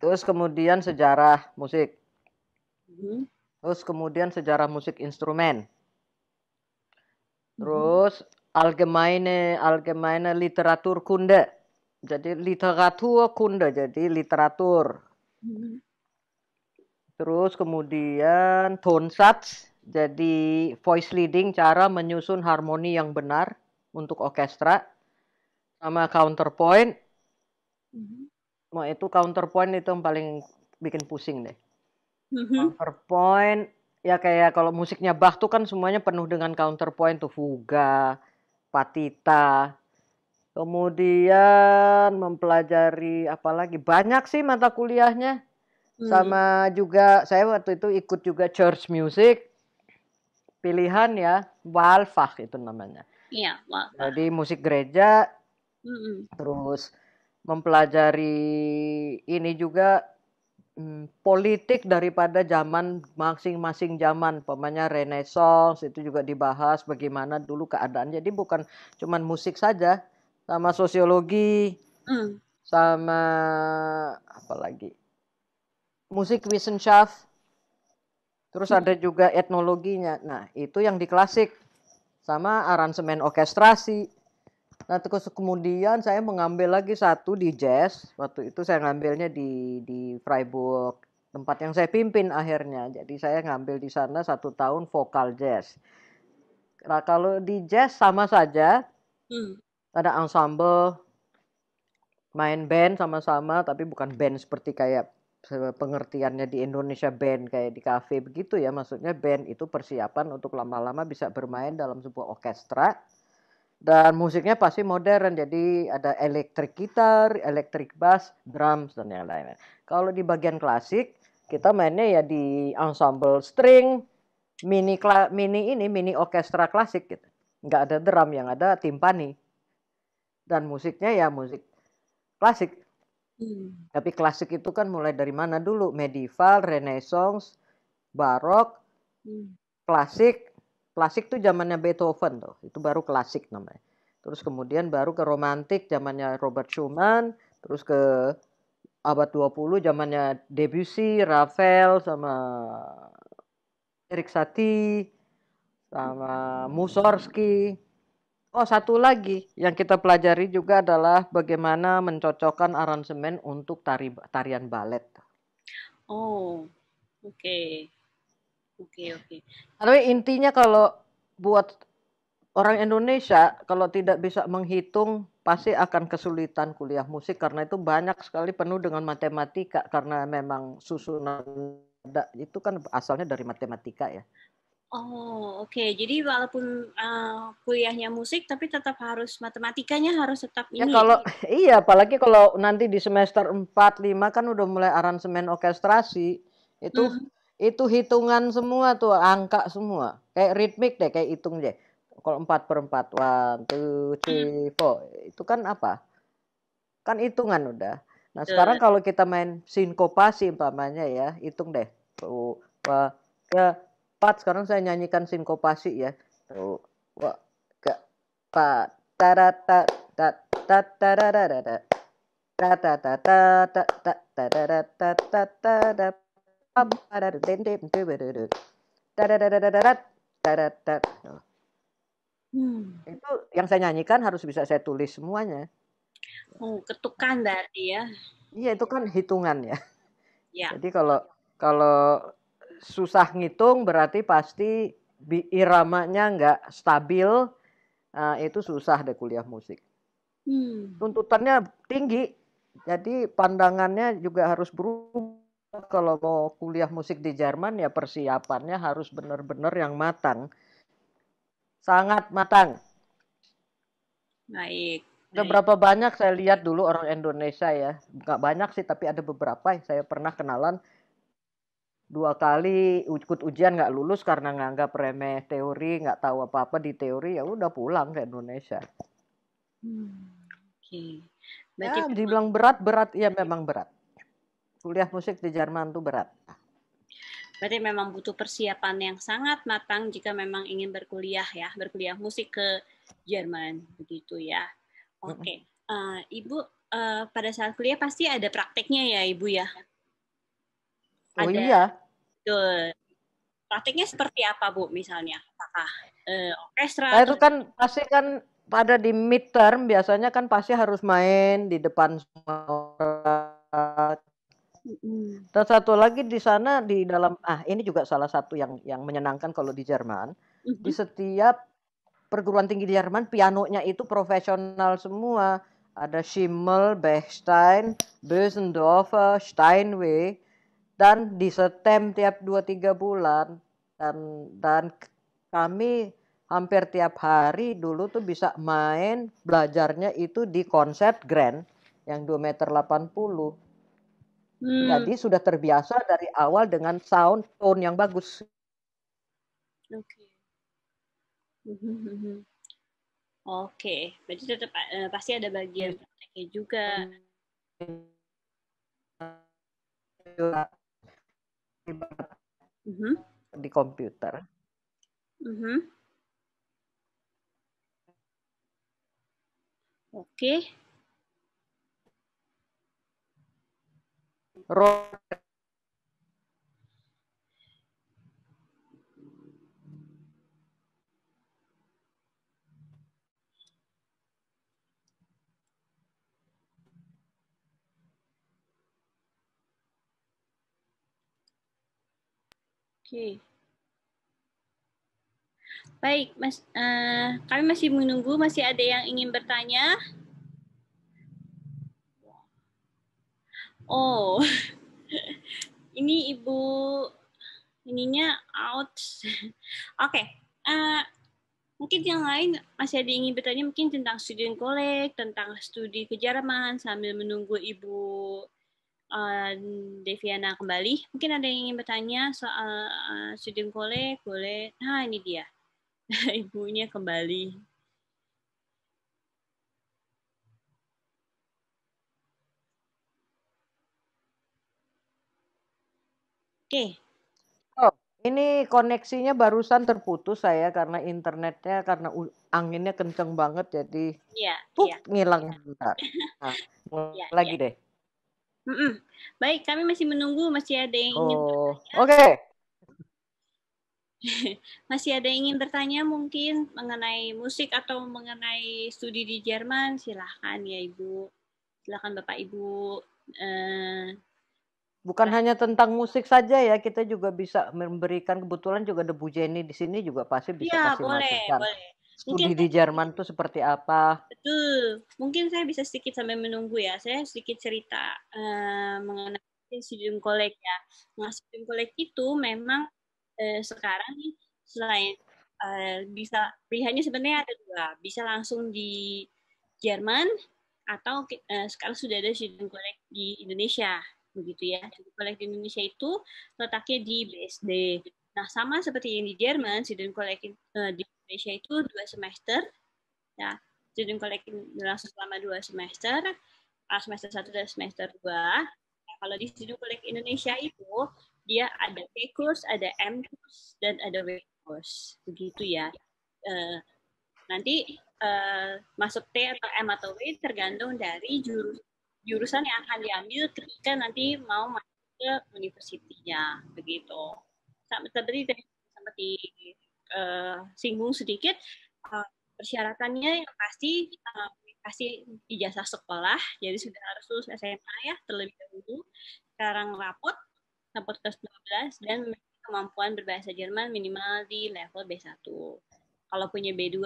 Terus kemudian sejarah musik. Mm. Terus kemudian sejarah musik instrumen. Mm-hmm. Terus algemeine, algemeine literatur kunde. Jadi literatur kunde, jadi literatur. Terus kemudian Tonsatz jadi voice leading cara menyusun harmoni yang benar untuk orkestra sama counterpoint. mm-hmm. itu counterpoint itu yang paling bikin pusing deh. Mm-hmm. Counterpoint ya kayak kalau musiknya Bach tuh kan semuanya penuh dengan counterpoint tuh fuga, patita. Kemudian mempelajari apalagi banyak sih mata kuliahnya. Mm-hmm. Sama juga saya waktu itu ikut juga church music pilihan ya walfah itu namanya. Iya. Walfah. Jadi musik gereja. Mm hmm Terus mempelajari ini juga hmm, politik daripada zaman masing-masing zaman, pemanya Renaissance itu juga dibahas bagaimana dulu keadaan. Jadi bukan cuman musik saja, sama sosiologi, mm. sama apa lagi? Musik Wissenschaft Terus ada juga etnologinya. Nah, itu yang di klasik sama aransemen orkestrasi. Nah, terus kemudian saya mengambil lagi satu di jazz. Waktu itu saya ngambilnya di di Freiburg, tempat yang saya pimpin akhirnya. Jadi saya ngambil di sana satu tahun vokal jazz. Nah, kalau di jazz sama saja. Hmm. Ada ensemble, main band sama-sama, tapi bukan band seperti kayak pengertiannya di Indonesia band kayak di kafe begitu ya maksudnya band itu persiapan untuk lama-lama bisa bermain dalam sebuah orkestra dan musiknya pasti modern jadi ada elektrik gitar, elektrik bass, drums dan yang lain Kalau di bagian klasik kita mainnya ya di ensemble string, mini mini ini mini orkestra klasik gitu. Nggak ada drum yang ada timpani dan musiknya ya musik klasik Hmm. Tapi klasik itu kan mulai dari mana dulu? Medieval, Renaissance, Barok, hmm. klasik. Klasik tuh zamannya Beethoven tuh, itu baru klasik namanya. Terus kemudian baru ke romantik zamannya Robert Schumann, terus ke abad 20 zamannya Debussy, Ravel sama Erik Satie sama Mussorgsky Oh, satu lagi yang kita pelajari juga adalah bagaimana mencocokkan aransemen untuk tari tarian balet. Oh, oke. Oke, oke. Okay. Tapi intinya kalau buat orang Indonesia kalau tidak bisa menghitung pasti akan kesulitan kuliah musik karena itu banyak sekali penuh dengan matematika karena memang susunan itu kan asalnya dari matematika ya. Oh oke, okay. jadi walaupun uh, kuliahnya musik, tapi tetap harus matematikanya harus tetap ya, ini. Ya kalau iya, apalagi kalau nanti di semester 4, 5 kan udah mulai aransemen orkestrasi itu mm. itu hitungan semua tuh angka semua, kayak ritmik deh, kayak hitung deh. Kalau empat per empat, one, two, three, mm-hmm. four, itu kan apa? Kan hitungan udah. Nah sekarang kalau kita main sinkopasi umpamanya ya, hitung deh, tuh, ke empat sekarang saya nyanyikan sinkopasi ya tuh wah pa ta ta ta ta ta ta ta ta ta ta ta itu yang saya nyanyikan harus bisa saya tulis semuanya oh ketukan dari ya iya itu kan hitungan ya, ya. jadi kalau kalau susah ngitung berarti pasti iramanya nggak stabil. Uh, itu susah deh kuliah musik. Hmm. Tuntutannya tinggi. Jadi pandangannya juga harus berubah kalau mau kuliah musik di Jerman ya persiapannya harus benar-benar yang matang. Sangat matang. naik Ada berapa banyak saya lihat dulu orang Indonesia ya. nggak banyak sih tapi ada beberapa yang saya pernah kenalan dua kali ikut ujian nggak lulus karena nganggap remeh teori nggak tahu apa apa di teori ya udah pulang ke Indonesia. Hmm. Oke. Okay. ya, dibilang berat berat ya memang berat. Kuliah musik di Jerman tuh berat. Berarti memang butuh persiapan yang sangat matang jika memang ingin berkuliah ya berkuliah musik ke Jerman begitu ya. Oke, okay. uh, eh, ibu uh, pada saat kuliah pasti ada prakteknya ya ibu ya. Oh ada, iya. Betul. Praktiknya seperti apa Bu misalnya? Apakah eh, orkestra? Nah, itu kan pasti kan pada di midterm biasanya kan pasti harus main di depan semua orang. Dan satu lagi di sana di dalam ah ini juga salah satu yang yang menyenangkan kalau di Jerman. Di setiap perguruan tinggi di Jerman pianonya itu profesional semua. Ada Schimmel, Bechstein, Bösendorfer, Steinway dan disetem tiap 2-3 bulan dan dan kami hampir tiap hari dulu tuh bisa main belajarnya itu di konsep grand yang 2 meter 80. Hmm. Jadi sudah terbiasa dari awal dengan sound tone yang bagus. Oke. Okay. Oke, okay. berarti tetap uh, eh, pasti ada bagian prakteknya iya. juga. juga iya mm -hmm. di komputer. Mm -hmm. Oke. Okay. Oke. Okay. Baik, mas, uh, kami masih menunggu, masih ada yang ingin bertanya? Oh, ini ibu ininya out. Oke, okay. uh, eh, mungkin yang lain masih ada yang ingin bertanya mungkin tentang student collect, tentang studi ke Jerman sambil menunggu ibu uh, Deviana kembali. Mungkin ada yang ingin bertanya soal uh, student kole, kole. Nah, ini dia. Ibunya kembali. Oke. Okay. Oh, ini koneksinya barusan terputus saya karena internetnya karena anginnya kenceng banget jadi yeah, yeah. ngilang yeah. bentar. Nah, yeah, lagi yeah. deh. Mm -mm. Baik, kami masih menunggu masih ada yang ingin oh, bertanya. Oke. Okay. masih ada yang ingin bertanya mungkin mengenai musik atau mengenai studi di Jerman, silahkan ya Ibu. Silahkan Bapak Ibu. Uh, Bukan ya. hanya tentang musik saja ya, kita juga bisa memberikan kebetulan juga debu Jenny di sini juga pasti bisa ya, kasih boleh, masukan. Boleh studi mungkin, di Jerman tuh seperti apa? Betul. Mungkin saya bisa sedikit sampai menunggu ya. Saya sedikit cerita uh, mengenai studium kolek ya. Nah, studium kolek itu memang uh, sekarang nih selain uh, bisa pilihannya sebenarnya ada dua, bisa langsung di Jerman atau uh, sekarang sudah ada studium kolek di Indonesia begitu ya. Studium kolek di Indonesia itu letaknya di BSD. Nah, sama seperti yang di Jerman, student collect uh, di Indonesia itu dua semester. Ya, student collecting berlangsung selama dua semester, semester satu dan semester dua. Nah, kalau di student collecting Indonesia itu dia ada P course, ada M course, dan ada W course, begitu ya. Uh, nanti uh, masuk T atau M atau W tergantung dari jurus jurusan yang akan diambil ketika nanti mau masuk ke universitinya begitu. sama seperti uh, singgung sedikit uh, persyaratannya yang pasti uh, pasti ijazah sekolah jadi sudah harus lulus SMA ya terlebih dahulu sekarang rapot rapot kelas 12 dan kemampuan berbahasa Jerman minimal di level B1 kalau punya B2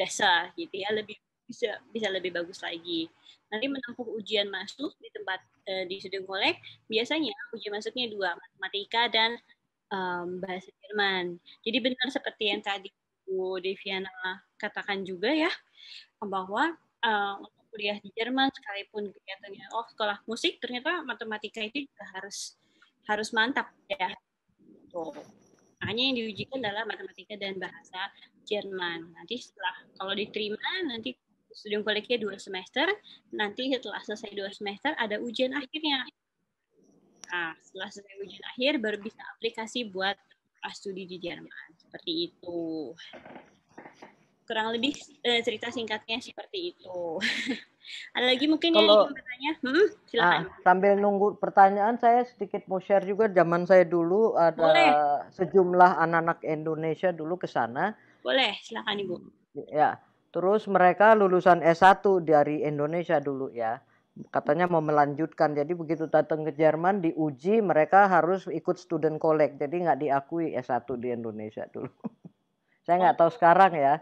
dasar gitu ya lebih bisa bisa lebih bagus lagi. Nanti menempuh ujian masuk di tempat di di Sudekolek biasanya ujian masuknya dua matematika dan um, bahasa Jerman. Jadi benar seperti yang tadi Bu Deviana katakan juga ya, bahwa uh, untuk kuliah di Jerman sekalipun kelihatannya oh sekolah musik, ternyata matematika itu juga harus harus mantap ya. Tuh. Makanya yang diujikan adalah matematika dan bahasa Jerman. Nanti setelah kalau diterima nanti studium koleknya dua semester, nanti setelah selesai dua semester ada ujian akhirnya. Nah, setelah selesai ujian akhir baru bisa aplikasi buat studi di Jerman. Seperti itu. Kurang lebih eh, cerita singkatnya seperti itu. Ada lagi mungkin Kalau, yang bertanya? Hmm, silakan. Ah, sambil nunggu pertanyaan, saya sedikit mau share juga zaman saya dulu ada Boleh. sejumlah anak-anak Indonesia dulu ke sana. Boleh, silakan Ibu. Ya, terus mereka lulusan S1 dari Indonesia dulu ya katanya mau melanjutkan. Jadi begitu datang ke Jerman diuji mereka harus ikut student collect. Jadi nggak diakui S1 di Indonesia dulu. saya nggak tahu sekarang ya.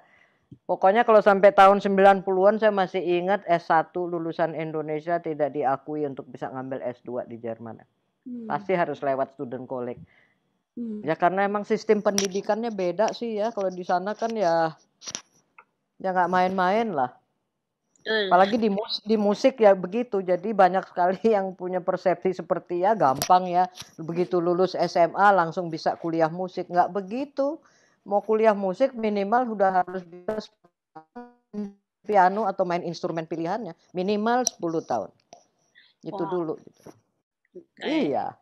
Pokoknya kalau sampai tahun 90-an saya masih ingat S1 lulusan Indonesia tidak diakui untuk bisa ngambil S2 di Jerman. Hmm. Pasti harus lewat student collect. Hmm. Ya karena emang sistem pendidikannya beda sih ya. Kalau di sana kan ya ya nggak main-main lah Apalagi di musik, di musik ya begitu. Jadi banyak sekali yang punya persepsi seperti ya gampang ya. Begitu lulus SMA langsung bisa kuliah musik. Nggak begitu. Mau kuliah musik minimal sudah harus bisa piano atau main instrumen pilihannya. Minimal 10 tahun. Itu wow. dulu. Gitu. Okay. Iya.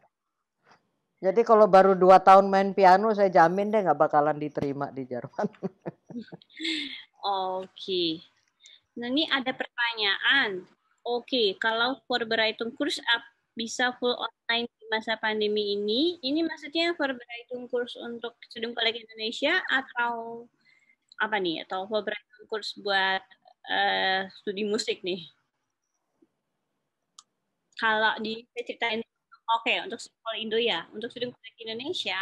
Jadi kalau baru dua tahun main piano, saya jamin deh nggak bakalan diterima di Jerman. Oke. Okay. Nah, ini ada pertanyaan. Oke, okay, kalau forberaitung kurs up bisa full online di masa pandemi ini, ini maksudnya forberaitung kurs untuk Student College Indonesia atau apa nih? Atau forberaitung kurs buat uh, studi musik nih? Kalau di ceritain, oke okay, untuk sekolah Indo ya, untuk Student College Indonesia,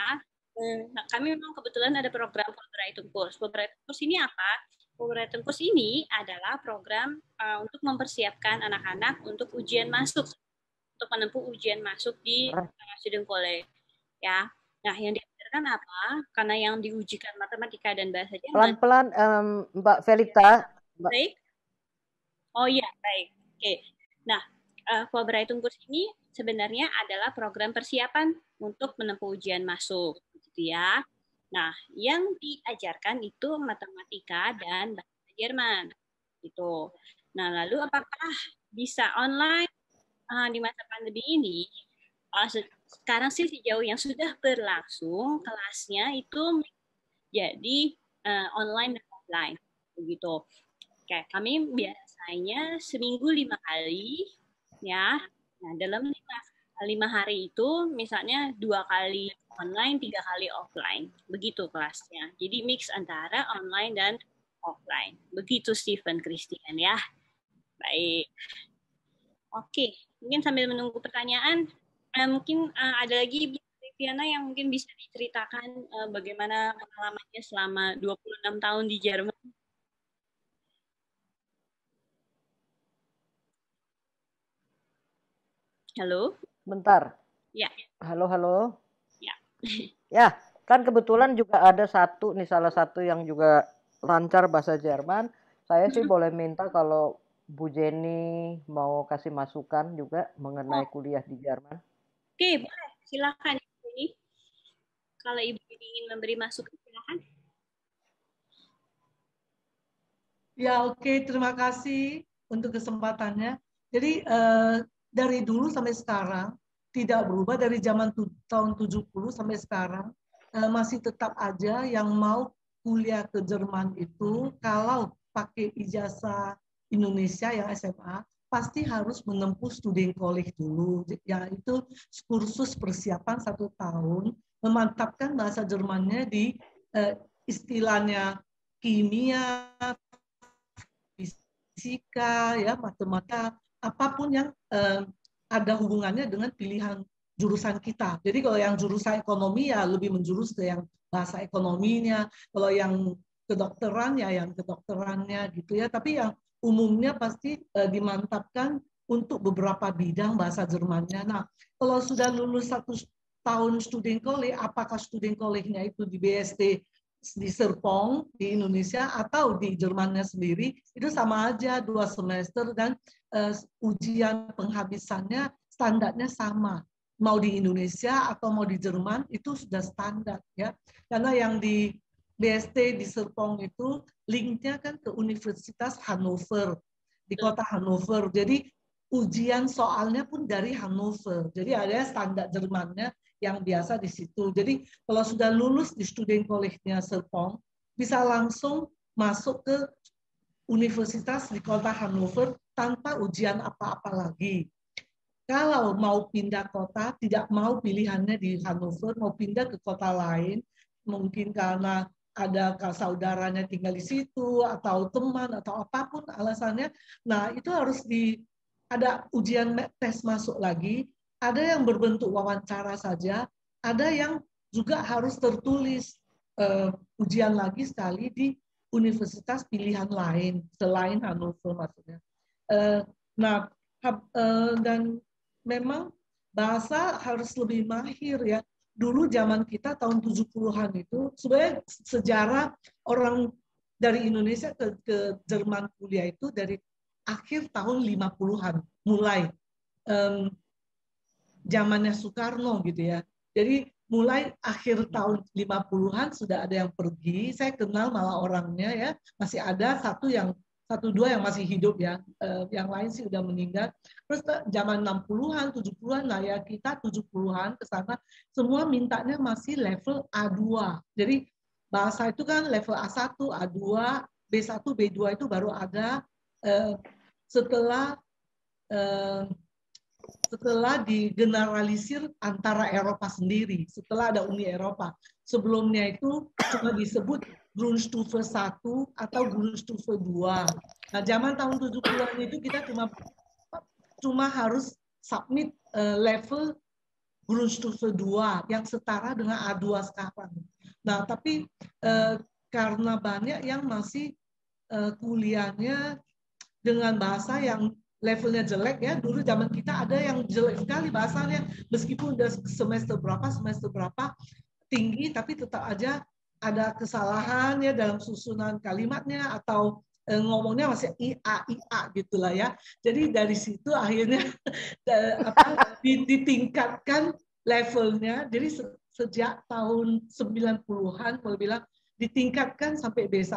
nah, kami memang kebetulan ada program forberaitung kurs. Forberaitung kurs ini apa? Polretengkus ini adalah program uh, untuk mempersiapkan anak-anak untuk ujian masuk, untuk menempuh ujian masuk di uh, student college. Ya, nah yang diajarkan apa? Karena yang diujikan matematika dan bahasa Jerman. Pelan-pelan, um, Mbak Felita. Iya. Mbak. Baik. Oh iya, baik. Oke. Nah, uh, eh, Fulbrightung Kurs ini sebenarnya adalah program persiapan untuk menempuh ujian masuk, gitu ya. Nah, yang diajarkan itu matematika dan bahasa Jerman. Gitu. Nah, lalu apakah bisa online uh, di masa pandemi ini? Uh, sekarang sih sejauh yang sudah berlangsung kelasnya itu jadi uh, online dan offline begitu. Oke, kami biasanya seminggu lima kali ya. Nah, dalam lima lima hari itu misalnya dua kali online, tiga kali offline. Begitu kelasnya. Jadi mix antara online dan offline. Begitu Stephen Christian ya. Baik. Oke, mungkin sambil menunggu pertanyaan, eh, mungkin eh, ada lagi Viviana yang mungkin bisa diceritakan eh, bagaimana pengalamannya selama 26 tahun di Jerman. Halo. Bentar. Ya. Halo, halo. Ya. ya, kan kebetulan juga ada satu nih salah satu yang juga lancar bahasa Jerman. Saya sih mm-hmm. boleh minta kalau Bu Jenny mau kasih masukan juga mengenai oh. kuliah di Jerman. Oke, boleh. Silakan Ibu Kalau Ibu Jenny ingin memberi masukan silakan. Ya, oke. Okay. Terima kasih untuk kesempatannya. Jadi uh, dari dulu sampai sekarang tidak berubah dari zaman tu, tahun 70 sampai sekarang uh, masih tetap aja yang mau kuliah ke Jerman itu kalau pakai ijazah Indonesia yang SMA pasti harus menempuh studi college dulu yaitu kursus persiapan satu tahun memantapkan bahasa Jermannya di uh, istilahnya kimia fisika ya matematika apapun yang uh, ada hubungannya dengan pilihan jurusan kita. Jadi kalau yang jurusan ekonomi ya lebih menjurus ke yang bahasa ekonominya, kalau yang kedokteran ya yang kedokterannya gitu ya. Tapi yang umumnya pasti e, dimantapkan untuk beberapa bidang bahasa Jermannya. Nah, kalau sudah lulus satu tahun student college, apakah student college itu di BST? di Serpong di Indonesia atau di Jermannya sendiri itu sama aja dua semester dan uh, ujian penghabisannya standarnya sama mau di Indonesia atau mau di Jerman itu sudah standar ya karena yang di BST di Serpong itu linknya kan ke Universitas Hannover di kota Hannover jadi ujian soalnya pun dari Hannover jadi ada standar Jermannya yang biasa di situ. Jadi kalau sudah lulus di student college-nya Serpong, bisa langsung masuk ke universitas di kota Hannover tanpa ujian apa-apa lagi. Kalau mau pindah kota, tidak mau pilihannya di Hannover, mau pindah ke kota lain, mungkin karena ada saudaranya tinggal di situ atau teman atau apapun alasannya. Nah, itu harus di ada ujian tes masuk lagi ada yang berbentuk wawancara saja, ada yang juga harus tertulis uh, ujian lagi sekali di universitas pilihan lain selain Hannover maksudnya. Uh, nah uh, dan memang bahasa harus lebih mahir ya. Dulu zaman kita tahun 70-an itu sebenarnya sejarah orang dari Indonesia ke, ke Jerman kuliah itu dari akhir tahun 50-an mulai. Um, zamannya Soekarno gitu ya. Jadi mulai akhir tahun 50-an sudah ada yang pergi. Saya kenal malah orangnya ya. Masih ada satu yang satu dua yang masih hidup ya. Eh, yang lain sih udah meninggal. Terus eh, zaman 60-an, 70-an lah ya kita 70-an ke sana semua mintanya masih level A2. Jadi bahasa itu kan level A1, A2, B1, B2 itu baru ada eh, setelah setelah digeneralisir antara Eropa sendiri, setelah ada Uni Eropa. Sebelumnya itu cuma disebut Grundstufe 1 atau Grundstufe 2. Nah, zaman tahun 70-an itu kita cuma cuma harus submit eh, level Grundstufe 2 yang setara dengan A2 sekarang. Nah, tapi eh, karena banyak yang masih eh, kuliahnya dengan bahasa yang levelnya jelek ya. Dulu zaman kita ada yang jelek sekali bahasanya meskipun udah semester berapa semester berapa tinggi tapi tetap aja ada kesalahan ya dalam susunan kalimatnya atau eh, ngomongnya masih ia ia gitulah ya. Jadi dari situ akhirnya eh, apa, ditingkatkan levelnya. Jadi sejak tahun 90-an boleh bilang ditingkatkan sampai B1.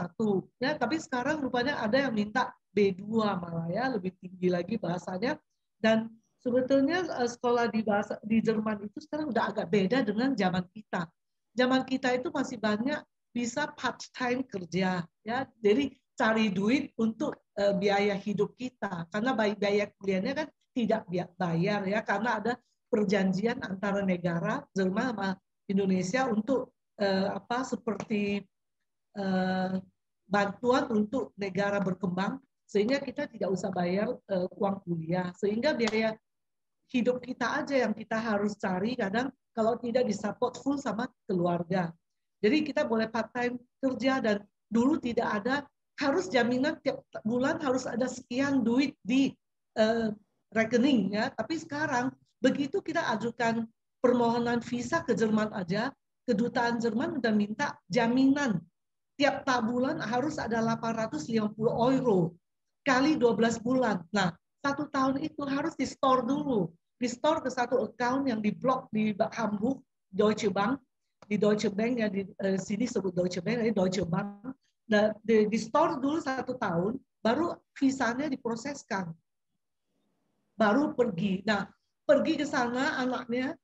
Ya, tapi sekarang rupanya ada yang minta B2 malah ya, lebih tinggi lagi bahasanya. Dan sebetulnya eh, sekolah di bahasa di Jerman itu sekarang udah agak beda dengan zaman kita. Zaman kita itu masih banyak bisa part time kerja ya. Jadi cari duit untuk uh, biaya hidup kita karena biaya kuliahnya kan tidak bayar ya karena ada perjanjian antara negara Jerman sama Indonesia untuk uh, apa seperti uh, bantuan untuk negara berkembang sehingga kita tidak usah bayar uh, uang kuliah sehingga biaya hidup kita aja yang kita harus cari kadang kalau tidak disupport full sama keluarga jadi kita boleh part time kerja dan dulu tidak ada harus jaminan tiap bulan harus ada sekian duit di uh, rekening ya tapi sekarang begitu kita ajukan permohonan visa ke Jerman aja kedutaan Jerman sudah minta jaminan tiap tak harus ada 850 euro kali 12 bulan. Nah, satu tahun itu harus di store dulu. Di store ke satu account yang di blok di Hamburg, Deutsche Bank, di Deutsche Bank ya di eh, sini sebut Deutsche Bank, ini Deutsche Bank. Nah, di, di store dulu satu tahun, baru visanya diproseskan. Baru pergi. Nah, pergi ke sana anaknya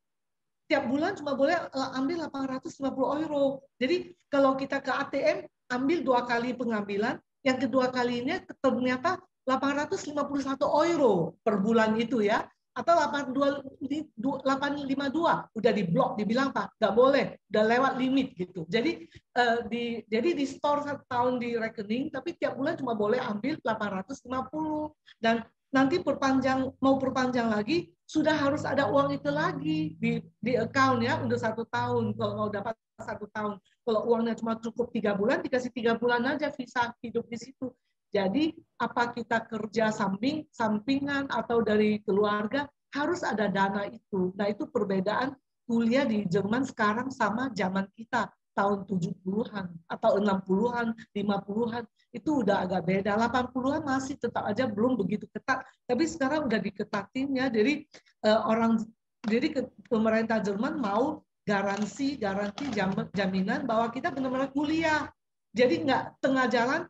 tiap bulan cuma boleh eh, ambil 850 euro. Jadi kalau kita ke ATM ambil dua kali pengambilan yang kedua kalinya ternyata 851 euro per bulan itu ya atau 852, 852 udah diblok dibilang pak nggak boleh udah lewat limit gitu jadi uh, di jadi di store satu tahun di rekening tapi tiap bulan cuma boleh ambil 850 dan nanti perpanjang mau perpanjang lagi sudah harus ada uang itu lagi di di account ya untuk satu tahun kalau mau dapat satu tahun kalau uangnya cuma cukup tiga bulan dikasih tiga bulan aja visa hidup di situ jadi apa kita kerja samping sampingan atau dari keluarga harus ada dana itu nah itu perbedaan kuliah di Jerman sekarang sama zaman kita tahun 70-an atau 60-an, 50-an itu udah agak beda. 80-an masih tetap aja belum begitu ketat, tapi sekarang udah diketatinnya. Jadi uh, orang jadi pemerintah Jerman mau garansi garansi jam, jaminan bahwa kita benar-benar kuliah. Jadi nggak tengah jalan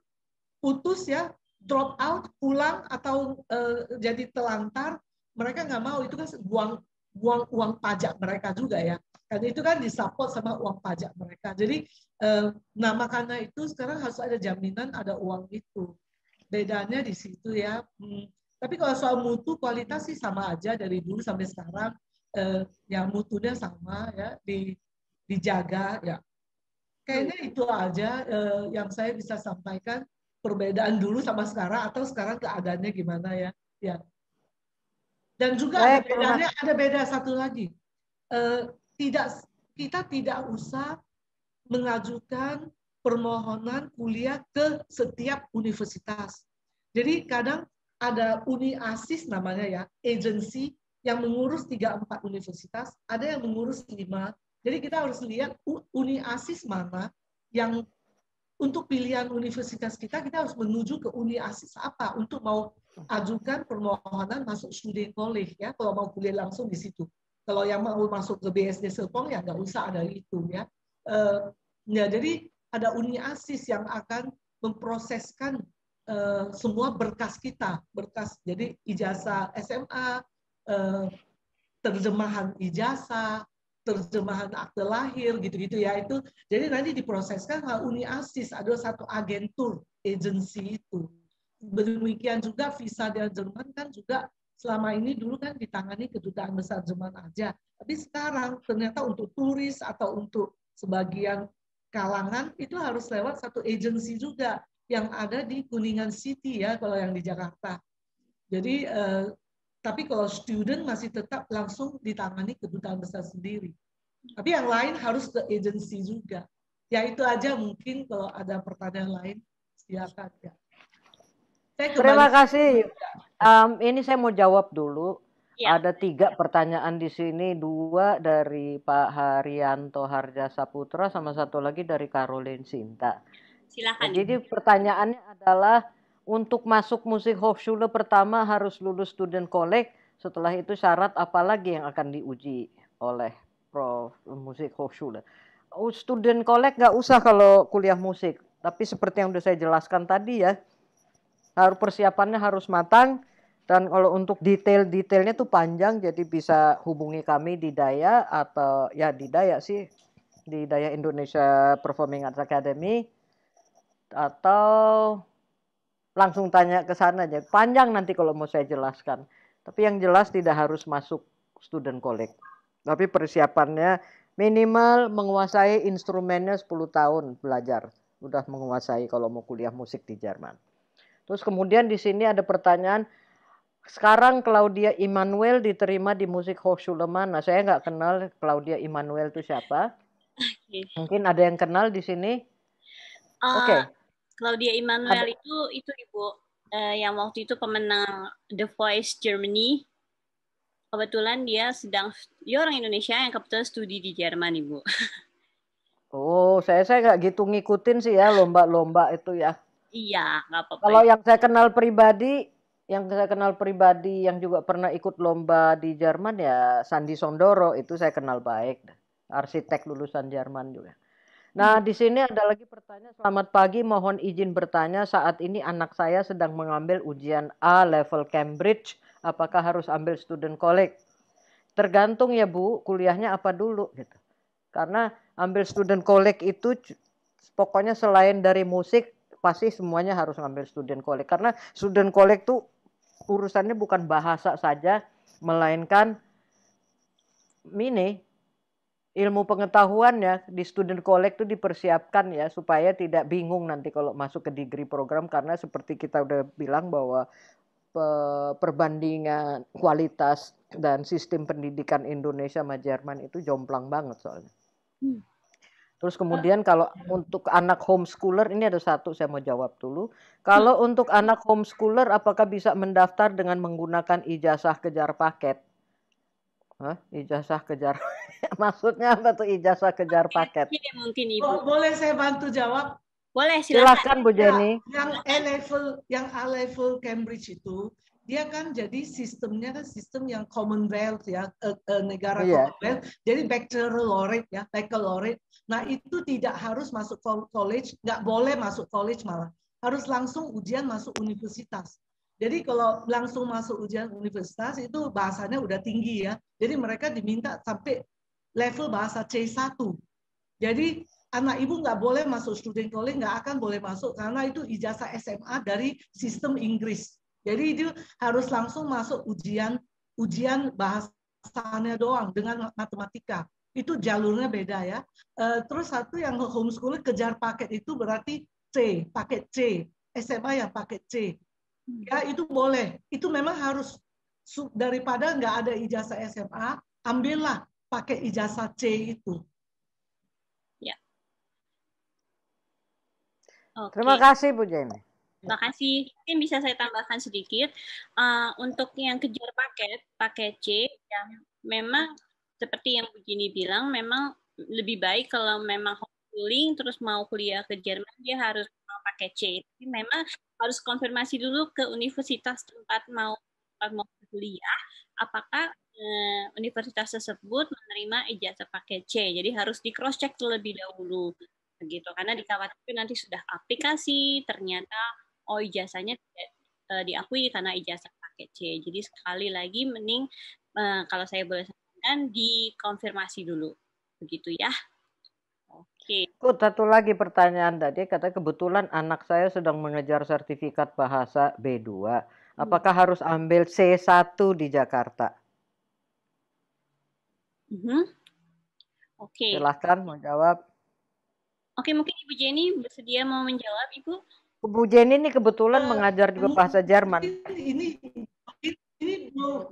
putus ya drop out pulang atau uh, jadi telantar mereka nggak mau itu kan buang buang uang pajak mereka juga ya dan itu kan disupport sama uang pajak mereka. Jadi eh, nah makanya itu sekarang harus ada jaminan ada uang itu. Bedanya di situ ya. Hmm. Tapi kalau soal mutu kualitas sih sama aja dari dulu sampai sekarang eh, ya mutunya sama ya di dijaga ya. Kayaknya itu aja eh, yang saya bisa sampaikan perbedaan dulu sama sekarang atau sekarang keadaannya gimana ya. Ya. Dan juga ada bedanya ada beda satu lagi. Eh, tidak kita tidak usah mengajukan permohonan kuliah ke setiap universitas. Jadi kadang ada uni asis namanya ya, agensi yang mengurus 3 4 universitas, ada yang mengurus 5. Jadi kita harus lihat uni asis mana yang untuk pilihan universitas kita kita harus menuju ke uni asis apa untuk mau ajukan permohonan masuk studi college ya kalau mau kuliah langsung di situ. Kalau yang mau masuk ke BSD Serpong ya nggak usah ada itu ya. Uh, ya jadi ada Uni Asis yang akan memproseskan uh, semua berkas kita, berkas jadi ijazah SMA, uh, eh, terjemahan ijazah, terjemahan akte lahir gitu-gitu ya itu. Jadi nanti diproseskan Uni Asis ada satu agentur agensi itu. Demikian juga visa dari Jerman kan juga selama ini dulu kan ditangani kedutaan besar Jerman aja. Tapi sekarang ternyata untuk turis atau untuk sebagian kalangan itu harus lewat satu agensi juga yang ada di Kuningan City ya kalau yang di Jakarta. Jadi eh, tapi kalau student masih tetap langsung ditangani kedutaan besar sendiri. Tapi yang lain harus ke agensi juga. Ya itu aja mungkin kalau ada pertanyaan lain silakan ya. Saya Terima kasih. Um, ini saya mau jawab dulu. Ya. Ada tiga pertanyaan di sini, dua dari Pak Haryanto Harja Saputra, sama satu lagi dari Caroline Sinta. Silahkan. jadi pertanyaannya adalah untuk masuk musik Hochschule pertama harus lulus student college, setelah itu syarat apa lagi yang akan diuji oleh Prof Musik Hochschule? Student college nggak usah kalau kuliah musik, tapi seperti yang sudah saya jelaskan tadi ya, harus persiapannya harus matang dan kalau untuk detail-detailnya tuh panjang jadi bisa hubungi kami di Daya atau ya di Daya sih di Daya Indonesia Performing Arts Academy atau langsung tanya ke sana aja. Panjang nanti kalau mau saya jelaskan. Tapi yang jelas tidak harus masuk student college. Tapi persiapannya minimal menguasai instrumennya 10 tahun belajar. Udah menguasai kalau mau kuliah musik di Jerman. Terus kemudian di sini ada pertanyaan, sekarang Claudia Immanuel diterima di musik Hochschule mana? Nah, saya nggak kenal Claudia Immanuel itu siapa. Okay. Mungkin ada yang kenal di sini. Uh, Oke. Okay. Claudia Immanuel ada. itu itu ibu uh, yang waktu itu pemenang The Voice Germany. Kebetulan dia sedang dia orang Indonesia yang kebetulan studi di Jerman ibu. Oh, saya saya nggak gitu ngikutin sih ya lomba-lomba itu ya. Iya, nggak apa-apa. Kalau yang saya kenal pribadi, yang saya kenal pribadi yang juga pernah ikut lomba di Jerman ya Sandi Sondoro itu saya kenal baik, arsitek lulusan Jerman juga. Nah, di sini ada lagi pertanyaan. Selamat pagi, mohon izin bertanya. Saat ini anak saya sedang mengambil ujian A level Cambridge. Apakah harus ambil student college? Tergantung ya Bu, kuliahnya apa dulu gitu. Karena ambil student college itu pokoknya selain dari musik pasti semuanya harus ngambil student collect karena student collect tuh urusannya bukan bahasa saja melainkan mini ilmu pengetahuan ya di student collect itu dipersiapkan ya supaya tidak bingung nanti kalau masuk ke degree program karena seperti kita udah bilang bahwa perbandingan kualitas dan sistem pendidikan Indonesia sama Jerman itu jomplang banget soalnya. Hmm. Terus kemudian kalau untuk anak homeschooler ini ada satu saya mau jawab dulu. Kalau hmm. untuk anak homeschooler apakah bisa mendaftar dengan menggunakan ijazah kejar paket? Hah? Ijazah kejar maksudnya apa tuh ijazah kejar paket? Mungkin, mungkin ibu. Oh, boleh saya bantu jawab? Boleh silakan. Silakan Bu ya, Jenny. Ya, yang A level, yang A level Cambridge itu dia kan jadi sistemnya kan sistem yang Commonwealth ya e, e, negara yeah. Commonwealth jadi baccalaureate ya baccalaureate nah itu tidak harus masuk college nggak boleh masuk college malah harus langsung ujian masuk universitas jadi kalau langsung masuk ujian universitas itu bahasanya udah tinggi ya jadi mereka diminta sampai level bahasa C1 jadi anak ibu nggak boleh masuk student college, nggak akan boleh masuk karena itu ijazah SMA dari sistem Inggris. Jadi itu harus langsung masuk ujian ujian bahasanya doang dengan matematika. Itu jalurnya beda ya. Eh, terus satu yang homeschooling kejar paket itu berarti C, paket C. SMA yang paket C. Hmm. Ya itu boleh. Itu memang harus daripada nggak ada ijazah SMA, ambillah paket ijazah C itu. Ya. Okay. Terima kasih Bu Jenny. Makasih. Mungkin bisa saya tambahkan sedikit uh, untuk yang kejar paket, paket C, yang memang seperti yang begini bilang, memang lebih baik kalau memang homeschooling terus mau kuliah ke Jerman dia harus mau pakai C. Tapi memang harus konfirmasi dulu ke universitas tempat mau mau kuliah apakah eh, universitas tersebut menerima ijazah paket C. Jadi harus di cross check terlebih dahulu begitu karena dikhawatirkan nanti sudah aplikasi ternyata oh ijazahnya tidak uh, diakui karena ijazah paket C. Jadi sekali lagi mending uh, kalau saya boleh sampaikan dikonfirmasi dulu. Begitu ya. Oke. Okay. satu lagi pertanyaan tadi kata kebetulan anak saya sedang mengejar sertifikat bahasa B2. Hmm. Apakah hmm. harus ambil C1 di Jakarta? Mm -hmm. Oke. Okay. Silahkan menjawab. Oke, okay, mungkin Ibu Jenny bersedia mau menjawab, Ibu. Bu Jenny ini kebetulan uh, mengajar juga bahasa Jerman. Ini ini, ini belum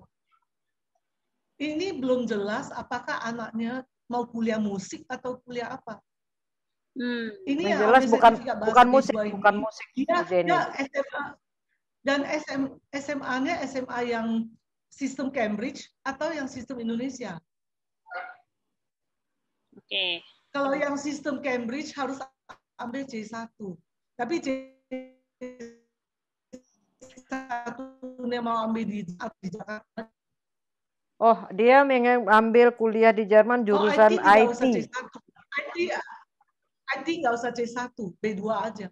ini belum jelas apakah anaknya mau kuliah musik atau kuliah apa. Hmm. Ini yang jelas bukan bukan musik, ini. bukan musik. Iya, ya, dan SM, SMA-nya SMA yang sistem Cambridge atau yang sistem Indonesia. Oke. Okay. Kalau yang sistem Cambridge harus ambil C1. Tapi C mau ambil di, di Jakarta. Oh, dia mengambil kuliah di Jerman oh, jurusan oh, IT. IT. IT nggak usah C1, B2 aja.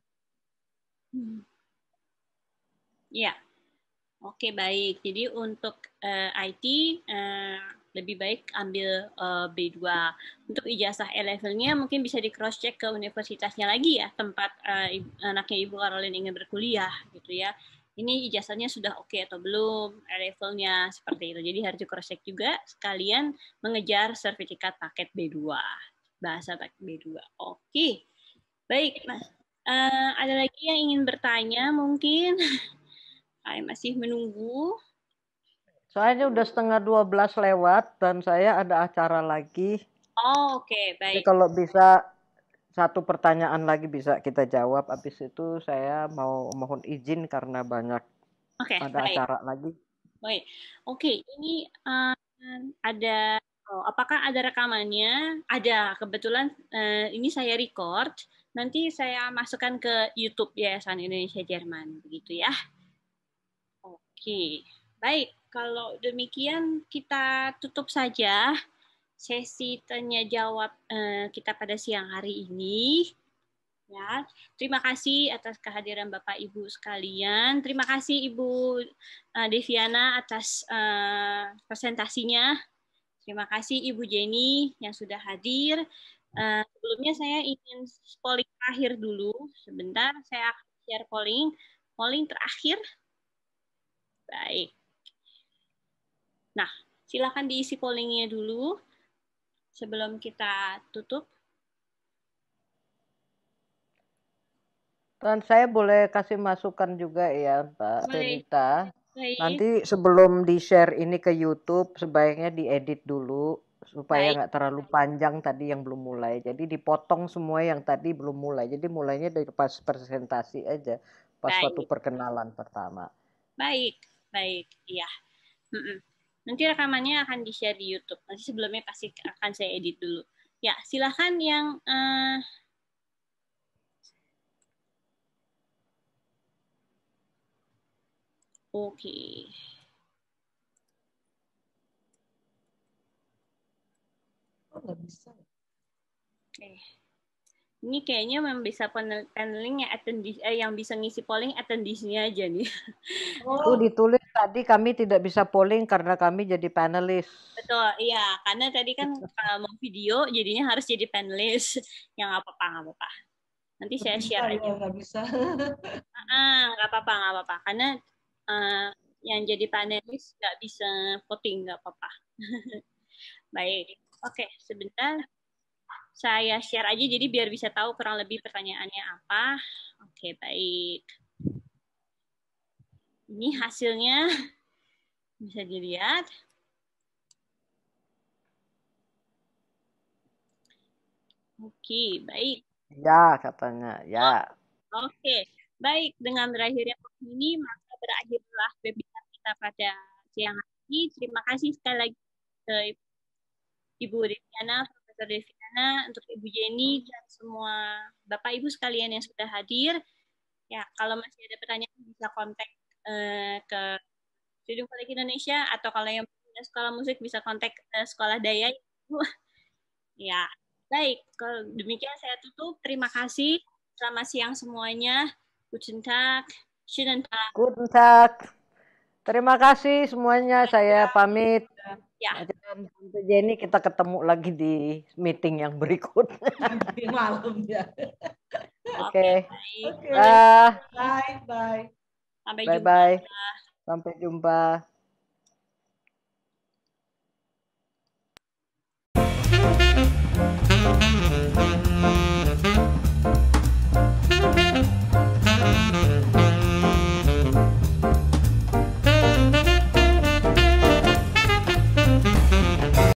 Iya. Oke, baik. Jadi untuk uh, eh, IT uh, eh, lebih baik ambil eh, B2. Untuk ijazah E-levelnya mungkin bisa di cross check ke universitasnya lagi ya, tempat eh, anaknya Ibu Caroline ingin berkuliah gitu ya. Ini ijazahnya sudah oke okay atau belum, E-levelnya seperti itu. Jadi harus di cross check juga sekalian mengejar sertifikat paket B2. Bahasa paket B2. Oke. Okay. Baik, Mas. Uh, eh, ada lagi yang ingin bertanya mungkin? Saya masih menunggu. Soalnya udah setengah 12 lewat dan saya ada acara lagi. Oh, oke, okay. baik. Jadi kalau bisa satu pertanyaan lagi bisa kita jawab. Habis itu saya mau mohon izin karena banyak okay, ada baik. acara lagi. Baik. Oke, okay. ini uh, ada oh, apakah ada rekamannya? Ada. Kebetulan uh, ini saya record. Nanti saya masukkan ke YouTube Yayasan Indonesia Jerman begitu ya. Oke. Okay. Baik kalau demikian kita tutup saja sesi tanya jawab eh, kita pada siang hari ini. Ya, terima kasih atas kehadiran Bapak Ibu sekalian. Terima kasih Ibu eh, Deviana atas eh, presentasinya. Terima kasih Ibu Jenny yang sudah hadir. sebelumnya saya ingin polling terakhir dulu. Sebentar, saya akan share polling. Polling terakhir. Baik. Nah, silakan diisi pollingnya dulu sebelum kita tutup. Dan saya boleh kasih masukan juga ya, Pak Renita. Nanti sebelum di-share ini ke YouTube, sebaiknya diedit dulu supaya nggak terlalu panjang tadi yang belum mulai. Jadi dipotong semua yang tadi belum mulai. Jadi mulainya dari pas presentasi aja, pas baik. waktu perkenalan pertama. Baik, baik, iya. Mm -mm. Nanti rekamannya akan di-share di YouTube. Nanti sebelumnya pasti akan saya edit dulu. Ya, silahkan yang uh, Oke. Okay. Oh, nggak bisa. Oke. Eh. Okay ini kayaknya memang bisa paneling yang attendis eh, yang bisa ngisi polling attendisnya aja nih. Oh. Itu ditulis tadi kami tidak bisa polling karena kami jadi panelis. Betul, iya karena tadi kan kalau mau video jadinya harus jadi panelis yang apa apa nggak apa-apa. Nanti saya share iya, aja. Nggak bisa. Ah nggak apa-apa nggak apa-apa karena uh, yang jadi panelis nggak bisa voting nggak apa-apa. Baik, oke sebentar saya share aja jadi biar bisa tahu kurang lebih pertanyaannya apa. Oke, baik. Ini hasilnya bisa dilihat. Oke, baik. Ya, katanya. Ya. Oh, Oke, baik. Dengan terakhirnya ini, maka berakhirlah webinar kita pada siang hari Terima kasih sekali lagi Ibu Riviana Dr. Deviana, untuk Ibu Jenny, dan semua Bapak Ibu sekalian yang sudah hadir. Ya, kalau masih ada pertanyaan bisa kontak uh, ke Studium Kolek Indonesia atau kalau yang punya sekolah musik bisa kontak ke sekolah daya. Ibu. ya, baik. Kalau demikian saya tutup. Terima kasih. Selamat siang semuanya. Guten Tag. Schönen Tag. Guten Tag. Terima kasih semuanya. Saya pamit. Ya. Tante nah, Jenny kita ketemu lagi di meeting yang berikut. malam ya. Oke. Okay. Okay. Bye. Bye. Bye. Sampai bye, jumpa. Bye. Sampai jumpa.